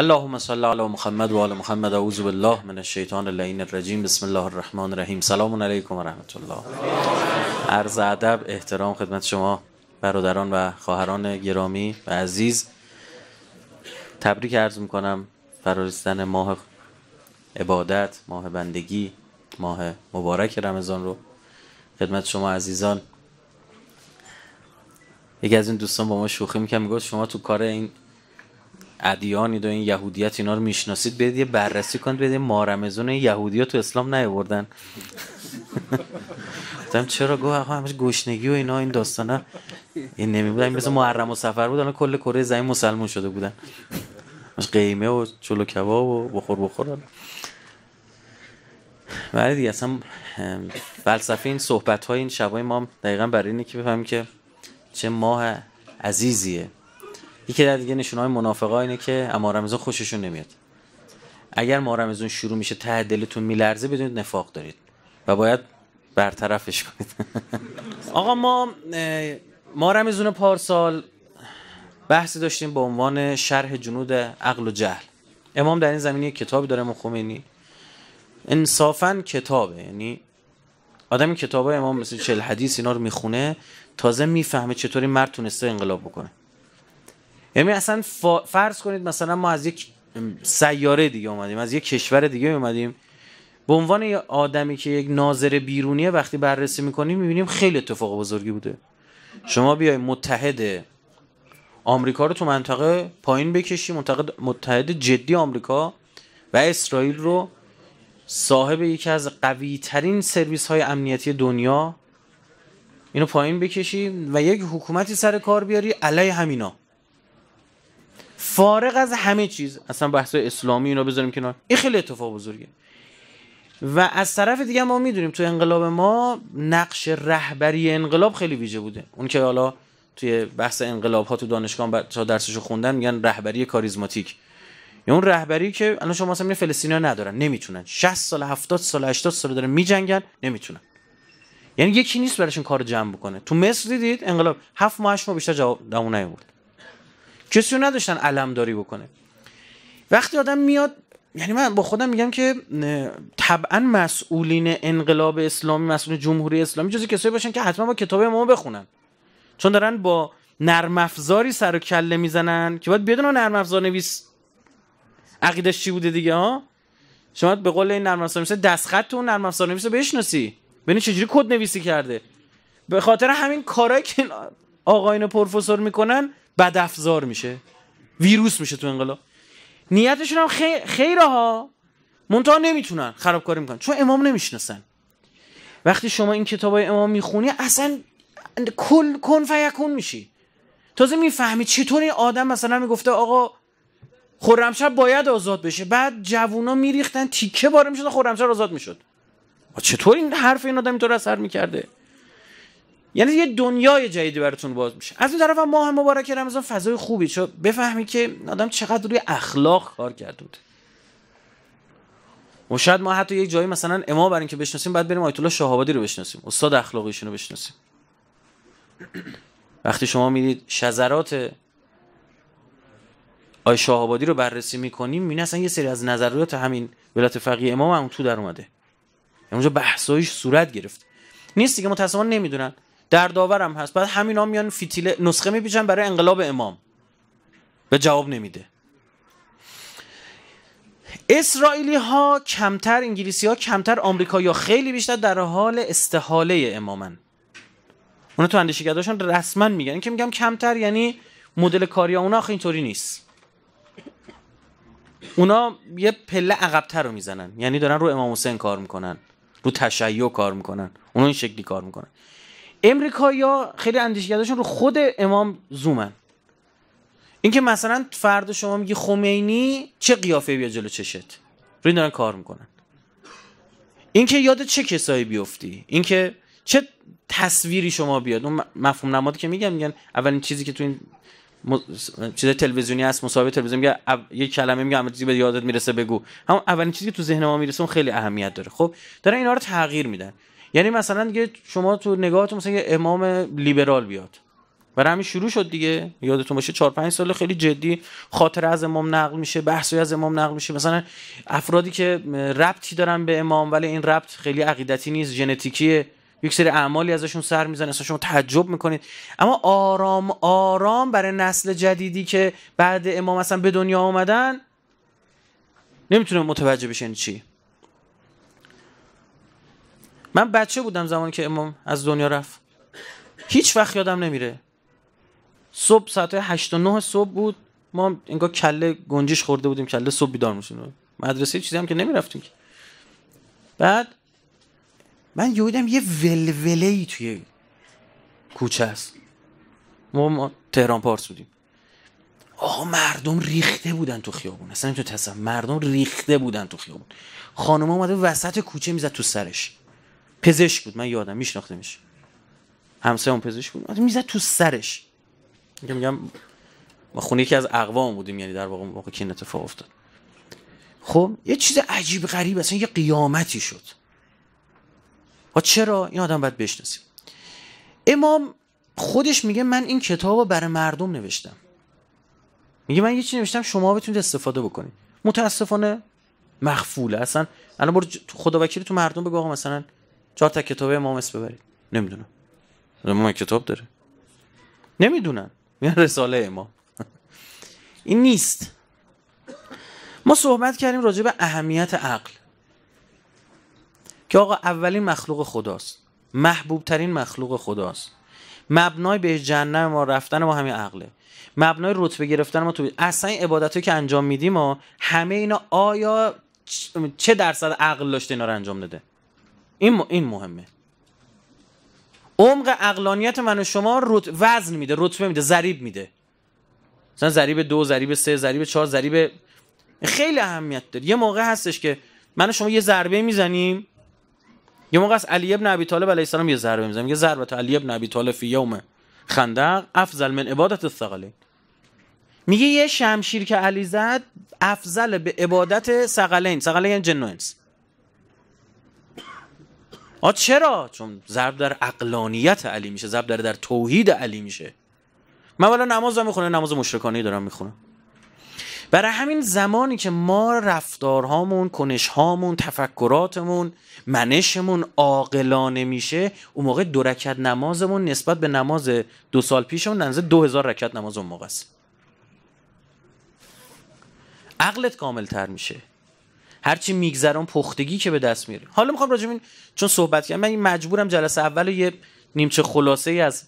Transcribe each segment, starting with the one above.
اللهم صل على محمد و آل محمد اعوذ بالله من الشیطان اللعین الرجیم بسم الله الرحمن الرحیم سلام علیکم و رحمت الله عرض ادب احترام خدمت شما برادران و خواهران گرامی و عزیز تبریک عرض میکنم فرارستن ماه عبادت ماه بندگی ماه مبارک رمضان رو خدمت شما عزیزان یکی از این دوستان با ما شوخی میکنم میگفت شما تو کار این عدیانی و این یهودیت اینا رو میشناسید بدید یه بررسی کنید بدید مارمزون یهودی ها تو اسلام نیاوردن گفتم چرا گوه آقا همش گشنگی و اینا این داستانا این نمی بودن مثل محرم و سفر بودن کل کره زمین مسلمون شده بودن قیمه و چلو کباب و بخور بخور ولی دیگه اصلا فلسفه این صحبت های این شبای ما دقیقا برای اینه که بفهمیم که چه ماه عزیزیه یکی در دیگه نشونه های منافقا اینه که اما رمضان خوششون نمیاد اگر ما رمزون شروع میشه ته دلتون میلرزه بدونید نفاق دارید و باید برطرفش کنید آقا ما ما رمضان پارسال بحثی داشتیم به عنوان شرح جنود عقل و جهل امام در این زمینه کتابی داره امام خمینی انصافا کتابه یعنی آدم کتابای امام مثل چل حدیث اینا رو میخونه تازه میفهمه چطوری مرد تونسته انقلاب بکنه یعنی اصلا فرض کنید مثلا ما از یک سیاره دیگه اومدیم از یک کشور دیگه اومدیم به عنوان یه آدمی که یک ناظر بیرونیه وقتی بررسی میکنیم میبینیم خیلی اتفاق بزرگی بوده شما بیای متحد آمریکا رو تو منطقه پایین بکشی متحد جدی آمریکا و اسرائیل رو صاحب یکی از قوی ترین سرویس های امنیتی دنیا اینو پایین بکشی و یک حکومتی سر کار بیاری علیه همینا فارغ از همه چیز اصلا بحث اسلامی اینا بذاریم کنار این خیلی اتفاق بزرگه و از طرف دیگه ما میدونیم تو انقلاب ما نقش رهبری انقلاب خیلی ویژه بوده اون که حالا توی بحث انقلاب ها تو دانشگاه تا درسشو خوندن میگن رهبری کاریزماتیک یا اون رهبری که الان شما مثلا فلسطینیا ندارن نمیتونن 60 سال 70 سال 80 سال دارن میجنگن نمیتونن یعنی یکی نیست براشون کار جمع بکنه تو مصر دیدید انقلاب 7 ماه ما بیشتر جواب دمون نیورد کسی رو نداشتن داری بکنه وقتی آدم میاد یعنی من با خودم میگم که طبعا مسئولین انقلاب اسلامی مسئول جمهوری اسلامی جزی کسایی باشن که حتما با کتاب ما بخونن چون دارن با نرم افزاری سر و کله میزنن که باید بدون نرم افزار نویس عقیدش چی بوده دیگه ها شما به قول این نرم افزار نویس دستخط اون نرم افزار نویس رو بشناسی ببین چجوری کد نویسی کرده به خاطر همین کارهایی که آقایون پروفسور میکنن بدافزار میشه ویروس میشه تو انقلاب نیتشون هم خیره ها منتها نمیتونن خرابکاری میکنن چون امام نمیشناسن وقتی شما این کتاب های امام میخونی اصلا کل کن فیکون میشی تازه میفهمی چطور این آدم مثلا میگفته آقا خرمشهر باید آزاد بشه بعد جوونا میریختن تیکه باره میشد خرمشهر آزاد میشد چطور این حرف این آدم اینطور اثر میکرده یعنی یه دنیای جدیدی براتون باز میشه از اون طرف هم ماه مبارک رمضان فضای خوبی چون بفهمی که آدم چقدر روی اخلاق کار کرده بود و شاید ما حتی یه جایی مثلا امام برای که بشناسیم بعد بریم آیت الله شاهابادی رو بشناسیم استاد اخلاقیشون رو بشناسیم وقتی شما میدید شذرات آی شاهابادی رو بررسی میکنیم میبینی اصلا یه سری از نظریات همین ولایت فقیه امام هم تو در اومده اونجا بحثایش صورت گرفت نیست دیگه متأسفانه نمیدونن در داورم هست بعد همینا میان فیتیله نسخه میپیچن برای انقلاب امام به جواب نمیده اسرائیلی ها کمتر انگلیسی ها کمتر آمریکا یا خیلی بیشتر در حال استحاله امامن اونا تو اندیشگرداشون رسما میگن اینکه میگم کمتر یعنی مدل کاری اونا آخه اینطوری نیست اونا یه پله عقبتر رو میزنن یعنی دارن رو امام حسین کار میکنن رو تشیع کار میکنن اونا این شکلی کار میکنن امریکایی ها خیلی اندیشگرشون رو خود امام زومن اینکه مثلا فرد شما میگی خمینی چه قیافه بیا جلو چشت روی دارن کار میکنن اینکه یاد چه کسایی بیفتی اینکه چه تصویری شما بیاد اون مفهوم نماد که میگم میگن اولین چیزی که تو این چیز تلویزیونی هست مسابقه تلویزیونی میگه او... یه کلمه میگه اما چیزی به یادت میرسه بگو همون اولین چیزی که تو ذهن ما میرسه اون خیلی اهمیت داره خب دارن اینا رو تغییر میدن یعنی مثلا دیگه شما تو نگاهتون مثلا یه امام لیبرال بیاد برای همین شروع شد دیگه یادتون باشه 4 5 سال خیلی جدی خاطر از امام نقل میشه بحثی از امام نقل میشه مثلا افرادی که ربطی دارن به امام ولی این ربط خیلی عقیدتی نیست ژنتیکیه یک سری اعمالی ازشون سر میزنه اصلا شما تعجب میکنید اما آرام آرام برای نسل جدیدی که بعد امام اصلا به دنیا آمدن نمیتونه متوجه بشن چی من بچه بودم زمانی که امام از دنیا رفت هیچ وقت یادم نمیره صبح ساعت 8 و 9 صبح بود ما انگار کله گنجیش خورده بودیم کله صبح بیدار میشیم مدرسه چیزی هم که نمیرفتیم بعد من یویدم یه ولوله ای توی کوچه است ما, ما تهران پارس بودیم آقا مردم ریخته بودن تو خیابون اصلا تو تصور مردم ریخته بودن تو خیابون خانم اومده وسط کوچه میزد تو سرش پزشک بود من یادم میشناختمش همسایه اون پزشک بود میزد تو سرش میگم میگم ما خونه یکی از اقوام بودیم یعنی در واقع موقع که این اتفاق افتاد خب یه چیز عجیب غریب اصلا یه قیامتی شد و چرا این آدم باید بشناسیم امام خودش میگه من این کتاب رو برای مردم نوشتم میگه من یه چیزی نوشتم شما بتونید استفاده بکنید متاسفانه مخفوله اصلا الان برو خدا تو مردم بگو آقا مثلا چهار تا کتاب امام ببرید نمیدونم امام کتاب داره نمیدونن میان رساله امام این نیست ما صحبت کردیم راجع به اهمیت عقل که آقا اولین مخلوق خداست محبوب ترین مخلوق خداست مبنای به جهنم ما رفتن ما همین عقله مبنای رتبه گرفتن ما تو اصلا این عبادت که انجام میدیم همه اینا آیا چه درصد عقل داشته اینا رو انجام داده این این مهمه عمق اقلانیت من و شما رت وزن میده رتبه میده زریب میده مثلا زریب دو زریب سه زریب چهار زریب خیلی اهمیت داره یه موقع هستش که من و شما یه ضربه میزنیم یه موقع از علی ابن ابی طالب علیه السلام یه ضربه یه میگه تا علی ابن ابی طالب فی یوم خندق افضل من عبادت الثقلین میگه یه شمشیر که علی زد افضل به عبادت ثقلین ثقلین یعنی جن آ چرا چون ضرب در اقلانیت علی میشه ضرب در در توحید علی میشه من والا نمازم میخونه نماز مشرکانی دارم میخونم برای همین زمانی که ما رفتارهامون کنشهامون تفکراتمون منشمون عاقلانه میشه اون موقع دو رکت نمازمون نسبت به نماز دو سال پیشمون نزد دو هزار رکت نماز اون موقع است عقلت کامل تر میشه چی میگذران پختگی که به دست میاریم حالا میخوام راجع این چون صحبت کردم من این مجبورم جلسه اول یه نیمچه خلاصه ای از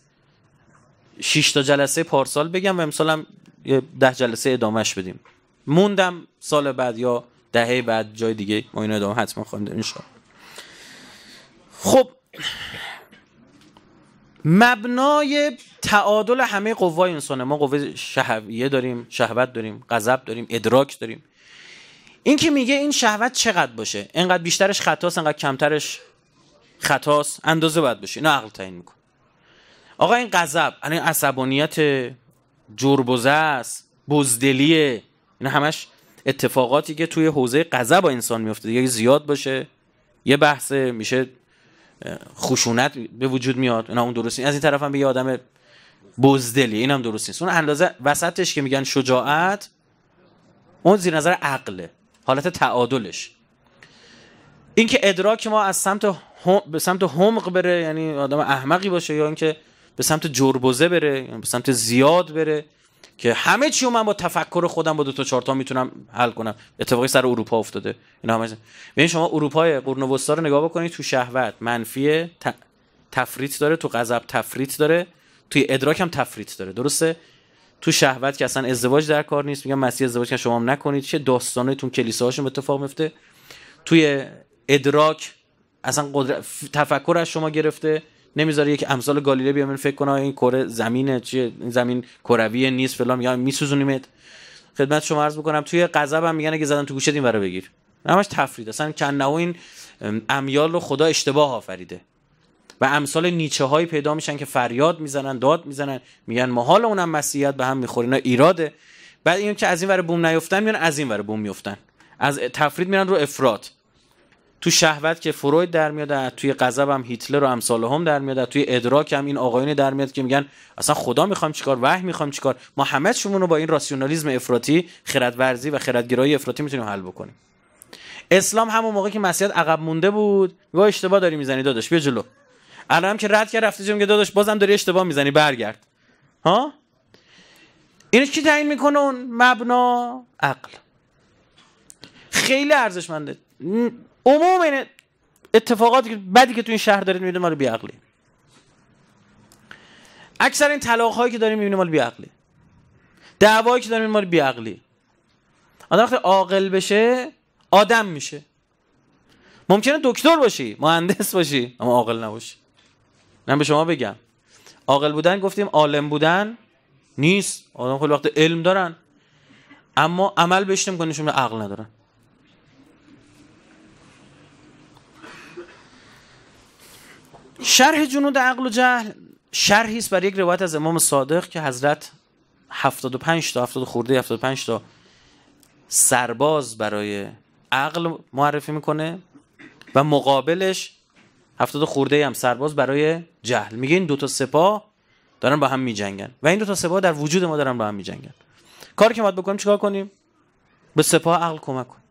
6 تا جلسه پارسال بگم و امسال هم یه ده جلسه ادامهش بدیم موندم سال بعد یا دهه بعد جای دیگه ما اینو ادامه حتما خواهیم داریم خب مبنای تعادل همه قوای انسانه ما قوه شهویه داریم شهوت داریم غضب داریم ادراک داریم این که میگه این شهوت چقدر باشه انقدر بیشترش خطاست انقدر کمترش خطاست اندازه باید باشه اینو عقل تعیین میکنه آقا این غضب الان عصبانیت جربزه است بزدلیه این همش اتفاقاتی که توی حوزه غضب انسان میفته دیگه زیاد باشه یه بحث میشه خشونت به وجود میاد اینا اون درست از این طرف هم به یه آدم بزدلی اینم درست نیست اون اندازه وسطش که میگن شجاعت اون زیر نظر عقله حالت تعادلش اینکه ادراک ما از سمت هم... به سمت حمق بره یعنی آدم احمقی باشه یا اینکه به سمت جربوزه بره یعنی به سمت زیاد بره که همه چی من با تفکر خودم با دو تا چهار میتونم حل کنم اتفاقی سر اروپا افتاده اینا همه ببین شما اروپای قرن وسطا رو نگاه بکنید تو شهوت منفی تفریط داره تو غضب تفریط داره توی ادراک هم تفریط داره درسته تو شهوت که اصلا ازدواج در کار نیست میگن مسیح ازدواج که شما هم نکنید چه داستانایتون کلیساهاشون اتفاق میفته توی ادراک اصلا قدرت تفکر از شما گرفته نمیذاره یک امثال گالیله بیام فکر کنه این کره زمینه چیه زمین کروی نیست فلان یا میسوزونیمت خدمت شما عرض بکنم توی غضب هم میگن اگه زدن تو گوشت این برا بگیر همش تفرید اصلا کنه این امیال رو خدا اشتباه آفریده و امثال نیچه هایی پیدا میشن که فریاد میزنن داد میزنن میگن ما حال اونم مسیحیت به هم میخوره اینا ایراده بعد اینو که از این ور بوم نیفتن میان از این ور بوم میفتن از تفرید میرن رو افراد تو شهوت که فروید در میاد توی غضب هم هیتلر و امثال هم در میاد توی ادراک هم این آقایون در میاد که میگن اصلا خدا میخوام چیکار وحی میخوام چیکار ما همه رو با این راسیونالیسم افراطی ورزی و خردگرایی افراطی میتونیم حل بکنیم اسلام همون موقع که مسیحیت عقب مونده بود گویا اشتباه داری میزنی داداش بیا جلو الانم که رد کرد رفته که داداش بازم داری اشتباه میزنی برگرد ها اینو کی تعیین میکنه اون مبنا عقل خیلی ارزشمنده عموم این اتفاقاتی که بدی که تو این شهر دارید میبینید مال بیعقلی اکثر این طلاق هایی که داریم میبینیم مال بیعقلی دعوایی که داریم مال بیعقلی آدم وقتی عاقل بشه آدم میشه ممکنه دکتر باشی مهندس باشی اما عاقل نباشی من به شما بگم عاقل بودن گفتیم عالم بودن نیست آدم خیلی وقت علم دارن اما عمل بهش نمیکنه نشون عقل ندارن شرح جنود عقل و جهل شرحی است بر یک روایت از امام صادق که حضرت 75 تا 70 خورده 75 تا سرباز برای عقل معرفی میکنه و مقابلش هفتاد خورده هم سرباز برای جهل میگه این دوتا سپاه دارن با هم میجنگن و این دوتا سپاه در وجود ما دارن با هم میجنگن کاری که ما بکنیم چیکار کنیم به سپاه عقل کمک کنیم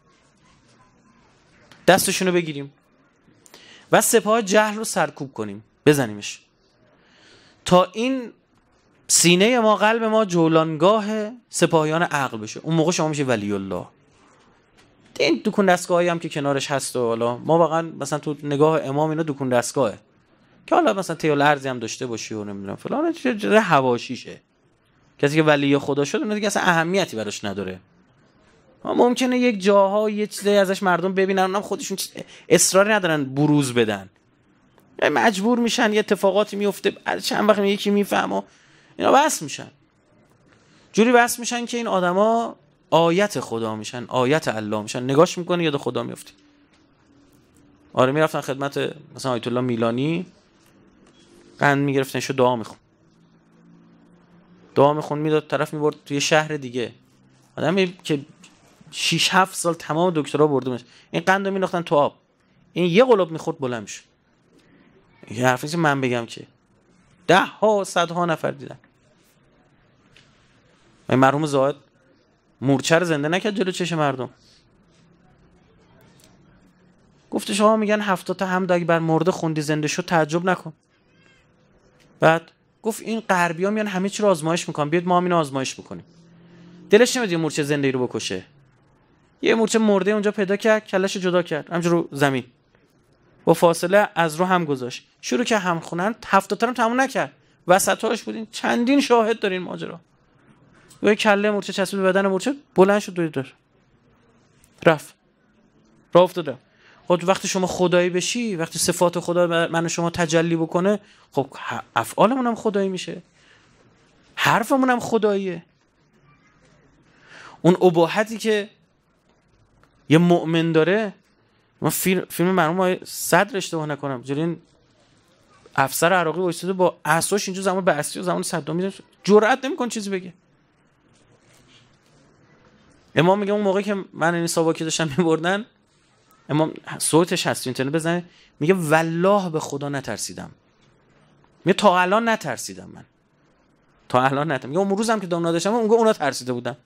دستشون رو بگیریم و سپاه جهل رو سرکوب کنیم بزنیمش تا این سینه ما قلب ما جولانگاه سپاهیان عقل بشه اون موقع شما میشه ولی الله این دکون دستگاهی هم که کنارش هست و حالا ما واقعا مثلا تو نگاه امام اینا دکون دستگاهه که حالا مثلا تیال ارزی هم داشته باشی و نمیدونم فلان چه هواشیشه کسی که ولی خدا شد اون دیگه اصلا اهمیتی براش نداره ممکنه یک جاها یه چیزی ازش مردم ببینن اونم خودشون اصراری ندارن بروز بدن مجبور میشن یه اتفاقاتی میفته چند وقت یکی میفهمه اینا بس میشن جوری بس میشن که این آدما آیت خدا میشن آیت الله میشن نگاش میکنه یاد خدا میفتی آره میرفتن خدمت مثلا آیت الله میلانی قند میگرفتن شو دعا میخون دعا میخون میداد طرف میبرد توی شهر دیگه آدمی که 6 7 سال تمام دکترا میشه. این قند رو مینداختن تو آب این یه قلب میخورد بلند میشد یه حرفی من بگم که ده ها صد ها نفر دیدن مرحوم زاهد مورچه رو زنده نکرد جلو چش مردم گفته شما میگن هفته تا هم اگه بر مرده خوندی زنده شد تعجب نکن بعد گفت این غربی ها میان همه چی رو آزمایش میکنن بیاد ما هم اینو آزمایش بکنیم دلش نمیاد یه مورچه زنده ای رو بکشه یه مورچه مرده اونجا پیدا کرد کلش جدا کرد همجور رو زمین با فاصله از رو هم گذاشت شروع که هم خونن هفته تا هم تموم نکرد وسطاش بودین چندین شاهد دارین ماجرا یک کله مورچه چسبید به بدن مورچه بلند شد دوید دار رفت راه افتاده خب وقتی شما خدایی بشی وقتی صفات خدا من شما تجلی بکنه خب افعالمون هم خدایی میشه حرفمون هم خداییه اون عباحتی که یه مؤمن داره من فیلم, فیلم های صدر اشتباه نکنم جلین این افسر عراقی بایستده با اساش اینجا زمان بعثی و زمان صدام میده نمی کن چیزی بگه امام میگه اون موقع که من این ساواکی داشتم میبردن امام صوتش هست اینترنت بزنه میگه والله به خدا نترسیدم میگه تا الان نترسیدم من تا الان نترسیدم میگه اون روزم که دامنا داشتم اونجا اونا ترسیده بودن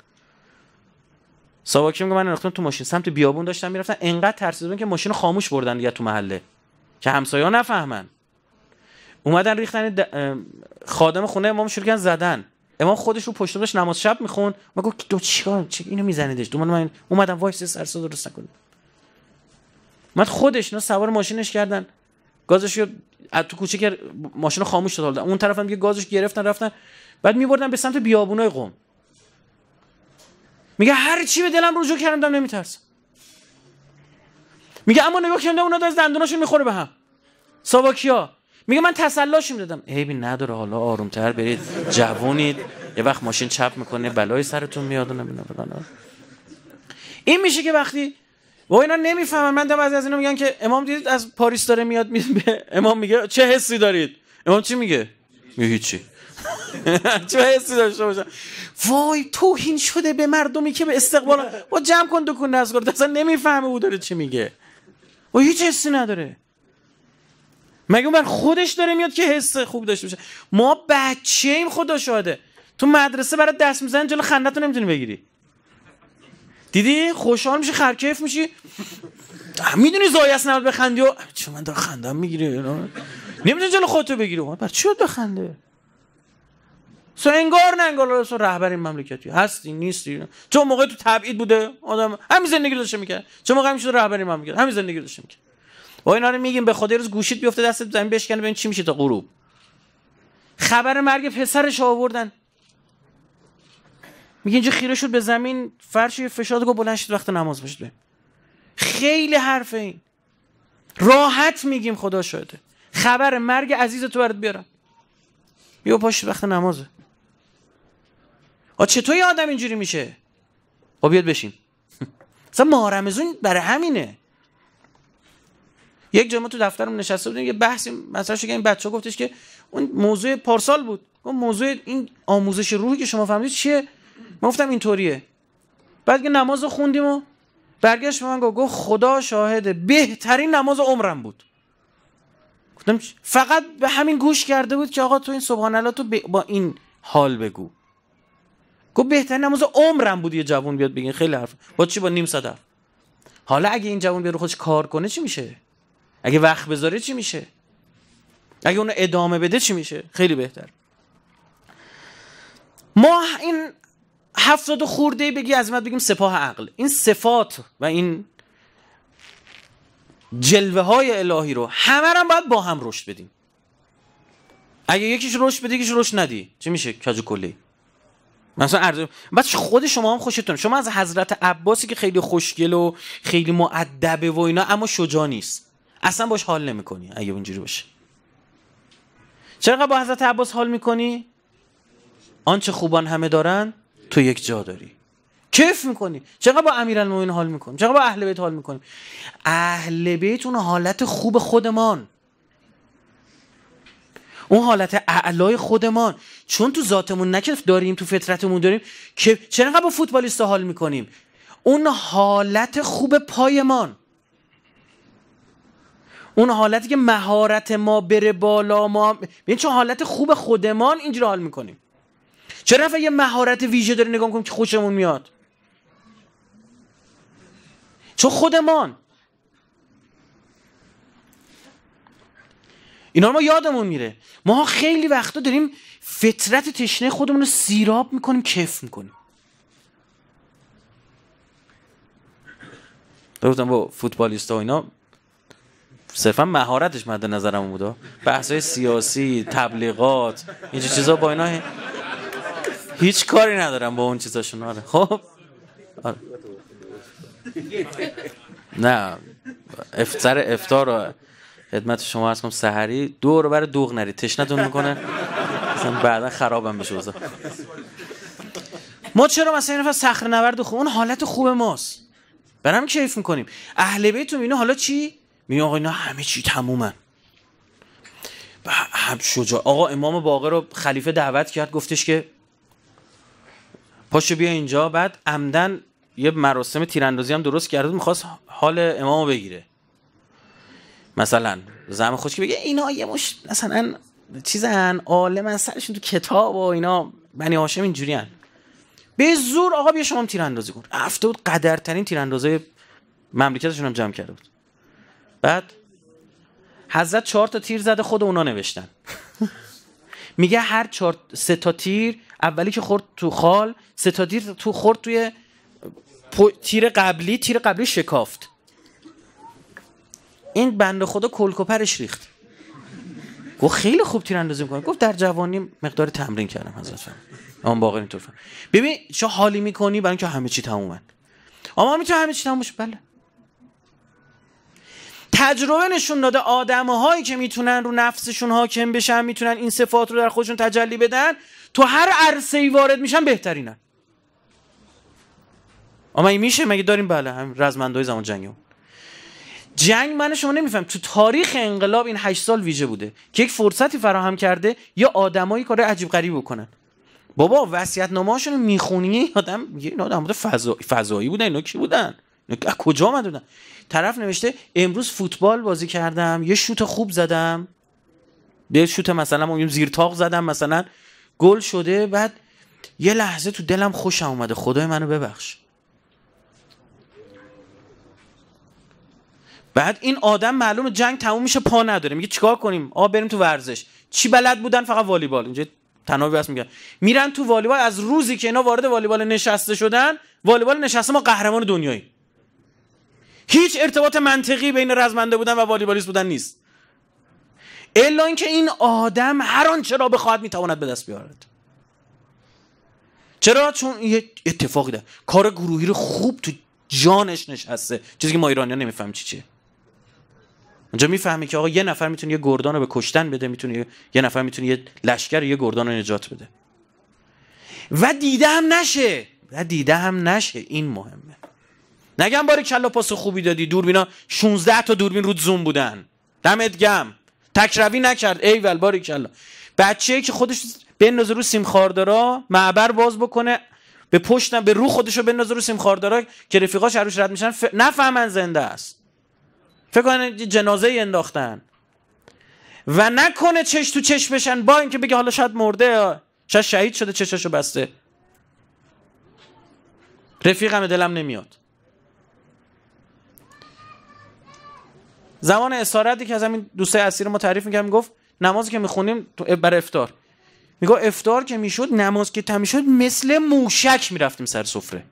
ساواکی میگه من انداختم تو ماشین سمت بیابون داشتم میرفتن انقدر ترسیده بودن که ماشین خاموش بردن دیگه تو محله که همسایه‌ها نفهمن اومدن ریختن خادم خونه امام شروع کردن زدن امام خودش رو پشت نماز شب میخون ما گفت دو چیکار چی اینو میزنیدش دو من اومدم وایس صدا درست نکنید من خودش نه سوار ماشینش کردن گازش رو تو کوچه که ماشین خاموش شد اون طرف هم یه گازش گرفتن رفتن بعد میبردن به سمت بیابونای قم میگه هر چی به دلم رجوع کردم نمیترسم میگه اما نگاه کردم اونا از دندوناشون میخوره به هم ساواکیا میگه من تسلاش میدادم عیبی نداره حالا آرومتر برید جوونید یه وقت ماشین چپ میکنه بلای سرتون میاد و این میشه که وقتی و اینا نمیفهمن من دارم از از اینا میگن که امام دیدید از پاریس داره میاد می... امام میگه چه حسی دارید امام چی میگه میگه هیچی چه حسی داشته باشن وای توهین شده به مردمی که به استقبال و جمع کن دکون نزگار اصلا نمیفهمه او داره چی میگه و هیچ حسی نداره مگه اون بر خودش داره میاد که حس خوب داشته باشه ما بچه ایم خدا شاده تو مدرسه برای دست میزنن جلو خندت رو نمیتونی بگیری دیدی خوشحال میشی خرکیف میشی میدونی زایست نبود بخندی و چون من داره خندم میگیره نمیتونی جلو خودتو بگیری بر چی در بخنده سو انگار نه انگار رهبر این مملکتی هستی نیستی چون موقع تو تبعید بوده آدم همین زندگی داشته میکرد چون موقع شده رهبر این مملکت همین زندگی داشته میکرد با اینا رو میگیم به خدا روز گوشید بیفته دستت زمین بشکنه ببین چی میشه تا غروب خبر مرگ پسرش آوردن میگه اینجا خیره شد به زمین فرش فشار گفت بلند شید وقت نماز باشید خیلی حرف این راحت میگیم خدا شده خبر مرگ عزیز تو برات بیارم بیا پاشید وقت نمازه آ چطور آدم اینجوری میشه خب بیاد بشین مثلا ماه برای همینه یک جا ما تو دفترم نشسته بودیم یه بحثی مثلا شد این بچه گفتش که اون موضوع پارسال بود اون موضوع این آموزش روحی که شما فهمیدید چیه من گفتم اینطوریه بعد که نماز رو خوندیم و برگشت به من گفت گفت خدا شاهده بهترین نماز عمرم بود گفتم فقط به همین گوش کرده بود که آقا تو این سبحان الله تو با این حال بگو گفت بهترین نماز عمرم بود یه جوون بیاد بگین خیلی حرف با چی با نیم صد حالا اگه این جوون بیاد خودش کار کنه چی میشه اگه وقت بذاره چی میشه اگه اون ادامه بده چی میشه خیلی بهتر ما این هفتاد و خورده بگی ما بگیم سپاه عقل این صفات و این جلوه های الهی رو همه رو باید با هم رشد بدیم اگه یکیش رشد بدی یکیش رشد ندی چی میشه کج کلی مثلا بعد خود شما هم خوشتون شما از حضرت عباسی که خیلی خوشگل و خیلی معدبه و اینا اما شجاع نیست اصلا باش حال نمیکنی اگه اونجوری باشه چرا با حضرت عباس حال میکنی آنچه خوبان همه دارن تو یک جا داری کیف میکنی چرا با امیرالمومنین حال میکنی چرا با اهل بیت حال میکنی اهل بیت اون حالت خوب خودمان اون حالت اعلای خودمان چون تو ذاتمون نکرف داریم تو فطرتمون داریم که چرا با فوتبالیست حال میکنیم اون حالت خوب پایمان اون حالتی که مهارت ما بره بالا ما ببین یعنی چون حالت خوب خودمان اینجوری حال میکنیم چرا نفر یه مهارت ویژه داره نگاه کنیم که خوشمون میاد چون خودمان اینا ما یادمون میره ما خیلی وقتا داریم فطرت تشنه خودمون رو سیراب میکنیم کف میکنیم دارم با فوتبالیست ها اینا صرفا مهارتش مد نظرم بوده بحث سیاسی تبلیغات این چیزا با اینا هیچ کاری ندارم با اون چیزاشون آره خب آره. نه افتر افتار خدمت شما هست کنم سحری دور بر دوغ نری تشنتون میکنه مثلا بعدا خرابم بشه ما چرا مثلا این سخر نورد خوب اون حالت خوب ماست برام کیف میکنیم اهل بیتون اینو حالا چی میگن آقا اینا همه چی تمومن و هم شجاع آقا امام باقر رو خلیفه دعوت کرد گفتش که پاشو بیا اینجا بعد عمدن یه مراسم تیراندازی هم درست کرد میخواست حال امامو بگیره مثلا زم خوش که بگه اینا یه مش مثلا چیزن عالم سرشون تو کتاب و اینا بنی هاشم اینجوری هن. به زور آقا بیا شما تیراندازی کن هفته بود قدرترین تیراندازای مملکتشون هم جمع کرده بود بعد حضرت چهار تا تیر زده خود اونا نوشتن میگه هر چهار سه تا تیر اولی که خورد تو خال سه تا تیر تو خورد توی تیر قبلی تیر قبلی شکافت این بنده خدا کلکوپرش ریخت گفت خیلی خوب تیراندازی میکنه گفت در جوانی مقدار تمرین کردم حضرت فهم آن باقر اینطور ببین چه حالی میکنی برای اینکه همه چی تمومه اما میتونه همه چی تموم بله تجربه نشون داده آدمهایی که میتونن رو نفسشون حاکم بشن میتونن این صفات رو در خودشون تجلی بدن تو هر عرصه ای وارد میشن بهترینن اما این میشه مگه داریم بله هم رزمندای زمان جنگی هم. جنگ من شما نمیفهم تو تاریخ انقلاب این هشت سال ویژه بوده که یک فرصتی فراهم کرده یا آدمایی کار عجیب غریب بکنن بابا وصیت نامه‌هاشون میخونی آدم یه اینا فضایی بودن اینا کی بودن اینا کجا اومدن طرف نوشته امروز فوتبال بازی کردم یه شوت خوب زدم یه شوت مثلا اون زیر تاق زدم مثلا گل شده بعد یه لحظه تو دلم خوشم اومده خدای منو ببخش بعد این آدم معلوم جنگ تموم میشه پا نداره میگه چیکار کنیم آ بریم تو ورزش چی بلد بودن فقط والیبال اینجا تناوی بس میگن میرن تو والیبال از روزی که اینا وارد والیبال نشسته شدن والیبال نشسته ما قهرمان دنیاییم هیچ ارتباط منطقی بین رزمنده بودن و والیبالیست بودن نیست الا اینکه این آدم هر آنچه را بخواهد میتواند به دست بیارد چرا چون یه اتفاقی ده کار گروهی رو خوب تو جانش نشسته چیزی که ما ایرانیان نمیفهمیم چی چیه اونجا میفهمه که آقا یه نفر میتونه یه گردان رو به کشتن بده میتونه یه نفر میتونه یه لشکر یه گردان رو نجات بده و دیده هم نشه و دیده هم نشه این مهمه نگم باری کلا پاس خوبی دادی دوربینا 16 تا دوربین رو زوم بودن دمت گم تکروی نکرد ایول باری کلا بچه‌ای که خودش بندازه رو سیم خاردارا معبر باز بکنه به پشتم به رو خودشو بندازه رو سیم خاردارا که رفیقاش عروش رد میشن ف... نفهمن زنده است فکر کنه جنازه ای انداختن و نکنه چش تو چش بشن با اینکه بگه حالا شاید مرده شاید شهید شده چشاشو بسته رفیقم دلم نمیاد زمان اسارتی که از همین دوستای اسیر ما تعریف میکرد میگفت نمازی که میخونیم بر افطار میگه افطار که میشد نماز که تمی شد مثل موشک میرفتیم سر سفره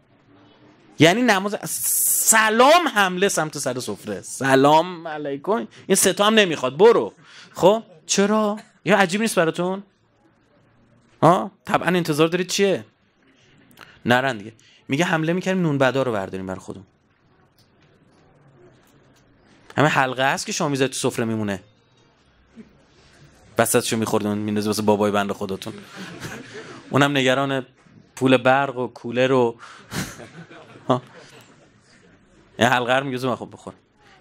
یعنی نماز سلام حمله سمت سر سفره سلام علیکم این ستا هم نمیخواد برو خب چرا یا عجیب نیست براتون ها طبعا انتظار دارید چیه نرن دیگه میگه حمله میکردیم نون بدا رو برداریم بر خودمون همه حلقه هست که شما میذارید تو سفره میمونه وسطشو میخوردون میندازه واسه بابای بنده خودتون اونم نگران پول برق و کوله رو یه حلقه رو میگوزه من خب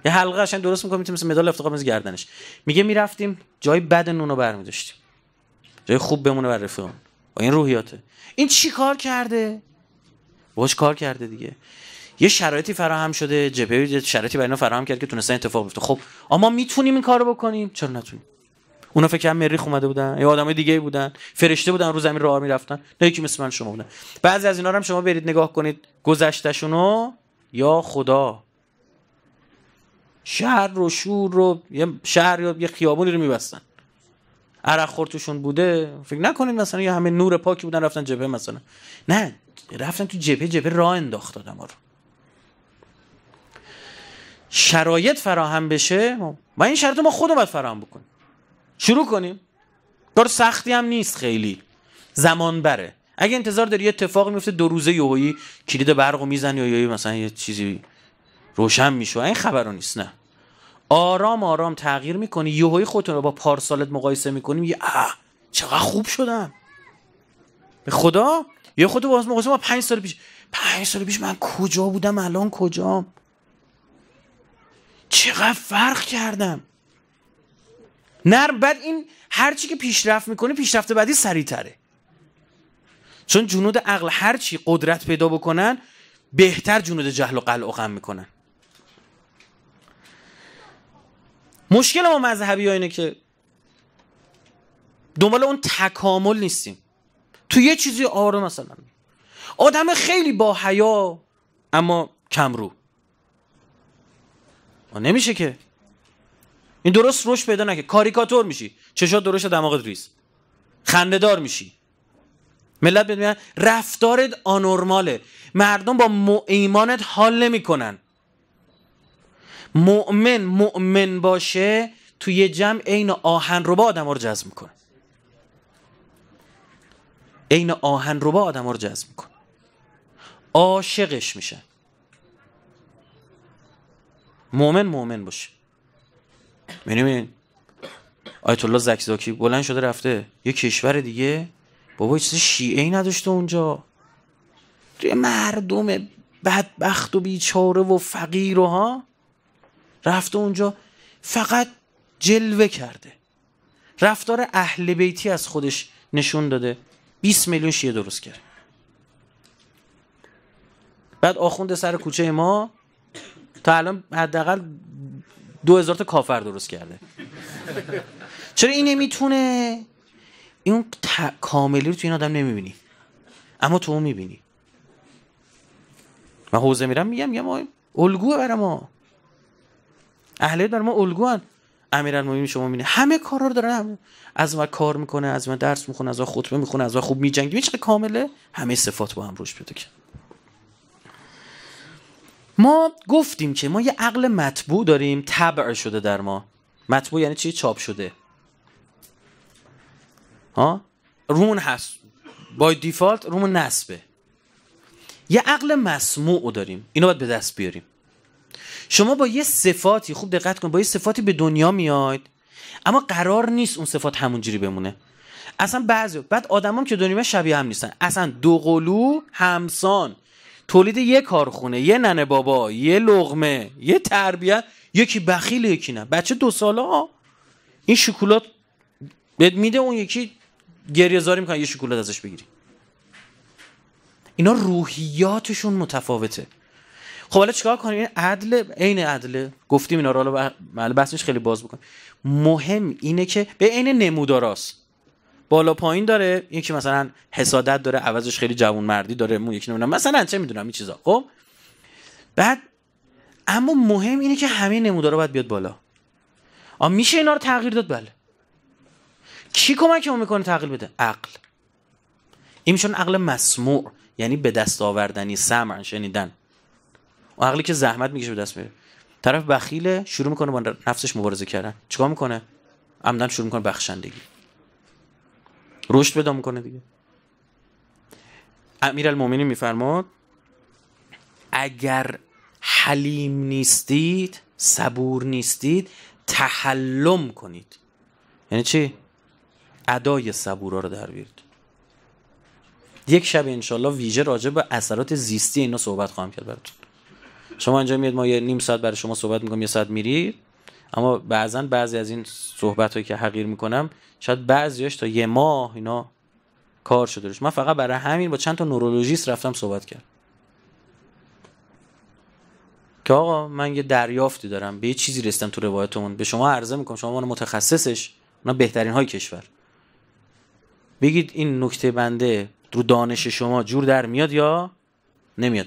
یه حلقه قشنگ درست میکنه میتونیم مثل مدال افتخار مثل گردنش میگه میرفتیم جای بد نونو برمیداشتیم جای خوب بمونه بر رفیقمون با این روحیاته این چی کار کرده باش کار کرده دیگه یه شرایطی فراهم شده جبهه شرایطی برای اینا فراهم کرد که تونستن اتفاق بیفته خب اما میتونیم این کارو بکنیم چرا نتونیم اونا فکر کنم مریخ اومده بودن یه آدمای دیگه بودن فرشته بودن رو زمین راه میرفتن نه یکی مثل من شما بودن بعضی از اینا رو هم شما برید نگاه کنید گذشتشونو یا خدا شهر رو شور رو یه شهر یا یه خیابونی رو میبستن عرق خورتوشون بوده فکر نکنید مثلا یه همه نور پاکی بودن رفتن جبهه مثلا نه رفتن تو جبهه جبهه راه انداخت رو شرایط فراهم بشه خب. و این شرط ما خودم باید فراهم بکنیم شروع کنیم کار سختی هم نیست خیلی زمان بره اگه انتظار داری یه اتفاق میفته دو روزه یهویی کلید برقو میزنی یا مثلا یه چیزی روشن میشه این خبرو نیست نه آرام آرام تغییر میکنی یهویی خودتون رو با پارسالت مقایسه میکنیم یه چقدر خوب شدم به خدا یه خود باز مقایسه ما پنج سال پیش پنج سال پیش من کجا بودم الان کجام چقدر فرق کردم نرم بعد این هرچی که پیشرفت میکنه پیشرفت بعدی تره چون جنود عقل هرچی قدرت پیدا بکنن بهتر جنود جهل و قلع و غم میکنن مشکل ما مذهبی اینه که دنبال اون تکامل نیستیم تو یه چیزی آره مثلا آدم خیلی با حیا اما کمرو نمیشه که این درست روش پیدا نکه کاریکاتور میشی چشات درشت دماغت ریز خندهدار میشی ملت میگن رفتارت آنرماله مردم با ایمانت حال نمیکنن مؤمن مؤمن باشه توی یه جمع عین آهن رو با آدم رو جذب میکنه عین آهن رو با آدم رو جذب میکنه عاشقش میشن مؤمن مؤمن باشه من آیت الله زکزاکی بلند شده رفته یه کشور دیگه بابا چیز شیعه ای نداشته اونجا مردم بدبخت و بیچاره و فقیر و ها رفته اونجا فقط جلوه کرده رفتار اهل بیتی از خودش نشون داده 20 میلیون شیعه درست کرد بعد آخوند سر کوچه ما تا الان حداقل دو هزار تا کافر درست کرده چرا این نمیتونه این کاملی رو تو این آدم نمیبینی اما تو اون میبینی من حوزه میرم میگم میگم الگوه برای ما اهلیت برای ما الگو هن امیرالمومنین شما میبینه همه کار رو داره از ما کار میکنه از ما درس میخونه از ما خطبه میخونه از ما خوب میجنگی میچه کامله همه صفات با هم روش پیدا کرد ما گفتیم که ما یه عقل مطبوع داریم تبع شده در ما مطبوع یعنی چی چاپ شده ها رون هست بای دیفالت رون نسبه یه عقل مسموع داریم اینو باید به دست بیاریم شما با یه صفاتی خوب دقت کن با یه صفاتی به دنیا میاید اما قرار نیست اون صفات همونجوری بمونه اصلا بعضی بعد آدمام که دنیا شبیه هم نیستن اصلا قلو همسان تولید یه کارخونه یه ننه بابا یه لغمه یه تربیت یکی بخیل یکی نه بچه دو ساله ها این شکلات میده اون یکی گریه زاری میکنه یه شکلات ازش بگیری اینا روحیاتشون متفاوته خب حالا چیکار کنیم این عدل عین عدله گفتیم اینا رو حالا بحثش خیلی باز بکن مهم اینه که به عین نموداراست بالا پایین داره یکی مثلا حسادت داره عوضش خیلی جوون مردی داره مون یکی نمیدونم مثلا چه میدونم این چیزا خب بعد اما مهم اینه که همه نمودارا باید بیاد بالا آ میشه اینا رو تغییر داد بله کی کمکم میکنه تغییر بده عقل این میشون عقل مسموع یعنی به دست آوردنی سمع شنیدن اون عقلی که زحمت میکشه به دست میره طرف بخیله شروع میکنه با نفسش مبارزه کردن چیکار میکنه عمدن شروع میکنه بخشندگی رشد پیدا میکنه دیگه المومنی میفرماد اگر حلیم نیستید صبور نیستید تحلم کنید یعنی چی ادای صبورا رو در بیارید یک شب انشالله ویژه راجع به اثرات زیستی اینا صحبت خواهم کرد براتون شما انجام میاد ما یه نیم ساعت برای شما صحبت میکنم یه ساعت میرید اما بعضا بعضی از این صحبت هایی که حقیر میکنم شاید بعضیاش تا یه ماه اینا کار شده روش من فقط برای همین با چند تا نورولوژیست رفتم صحبت کرد که آقا من یه دریافتی دارم به یه چیزی رستم تو روایتمون به شما عرضه میکنم شما من متخصصش اونا بهترین های کشور بگید این نکته بنده رو دانش شما جور در میاد یا نمیاد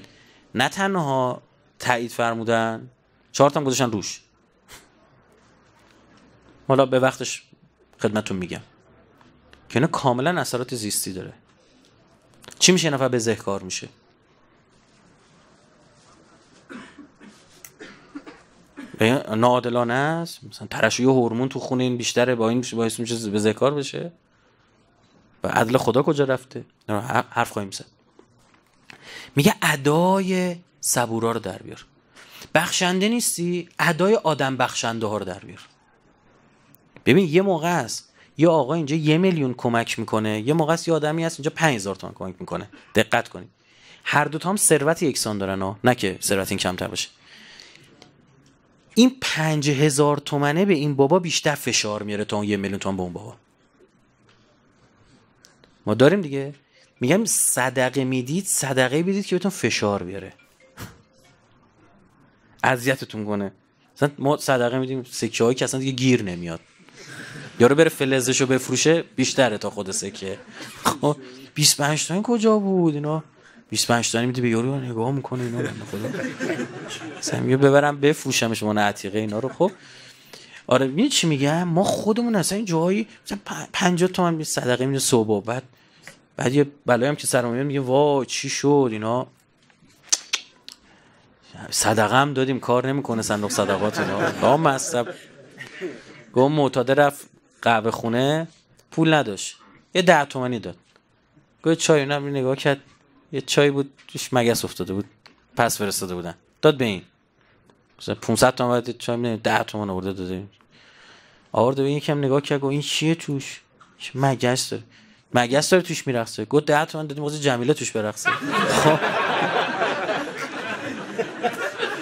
نه تنها تایید فرمودن چهار تا گذاشتن روش حالا به وقتش خدمتون میگم که اینا کاملا اثرات زیستی داره چی میشه نفر به ذهکار میشه یعنی ناعادلانه است مثلا ترشوی هورمون تو خونه این بیشتره با این باعث میشه به بشه و عدل خدا کجا رفته حرف خواهیم زد میگه ادای صبورا رو در بیار بخشنده نیستی ادای آدم بخشنده ها رو در بیار ببین یه موقع است یا آقا اینجا یه میلیون کمک میکنه یه موقع است یه آدمی هست اینجا 5000 تومان کمک میکنه دقت کنید هر دو تا هم ثروت یکسان دارن ها نه که ثروت این کمتر باشه این 5000 تومنه به این بابا بیشتر فشار میاره تا اون یه میلیون تومن به اون بابا ما داریم دیگه میگم صدقه میدید صدقه میدید که بهتون فشار بیاره اذیتتون کنه مثلا ما صدقه میدیم سکه هایی که اصلا دیگه گیر نمیاد یارو بره فلزشو بفروشه بیشتره تا خود سکه خب 25 تا کجا بود اینا 25 تا میدی به یارو نگاه میکنه اینا من خدا میگه ببرم بفروشمش شما عتیقه اینا رو خب آره می چی میگم ما خودمون اصلا این جایی مثلا 50 تومن صدقه میده صبح بعد بعد یه بلایی هم که سرمایه میگه وا چی شد اینا صدقه هم دادیم کار نمیکنه صندوق صدقات اینا با مصب گفت رفت قهوه خونه پول نداشت یه ده تومنی داد گفت چای اونم نگاه کرد یه چای بود توش مگس افتاده بود پس فرستاده بودن داد به این مثلا 500 تومن بود چای نه 10 تومن آورده داده آورد به این کم نگاه کرد گفت این چیه توش مگس داره مگس داره توش میرقصه گفت 10 تومن دادیم واسه جمیله توش برقصه خب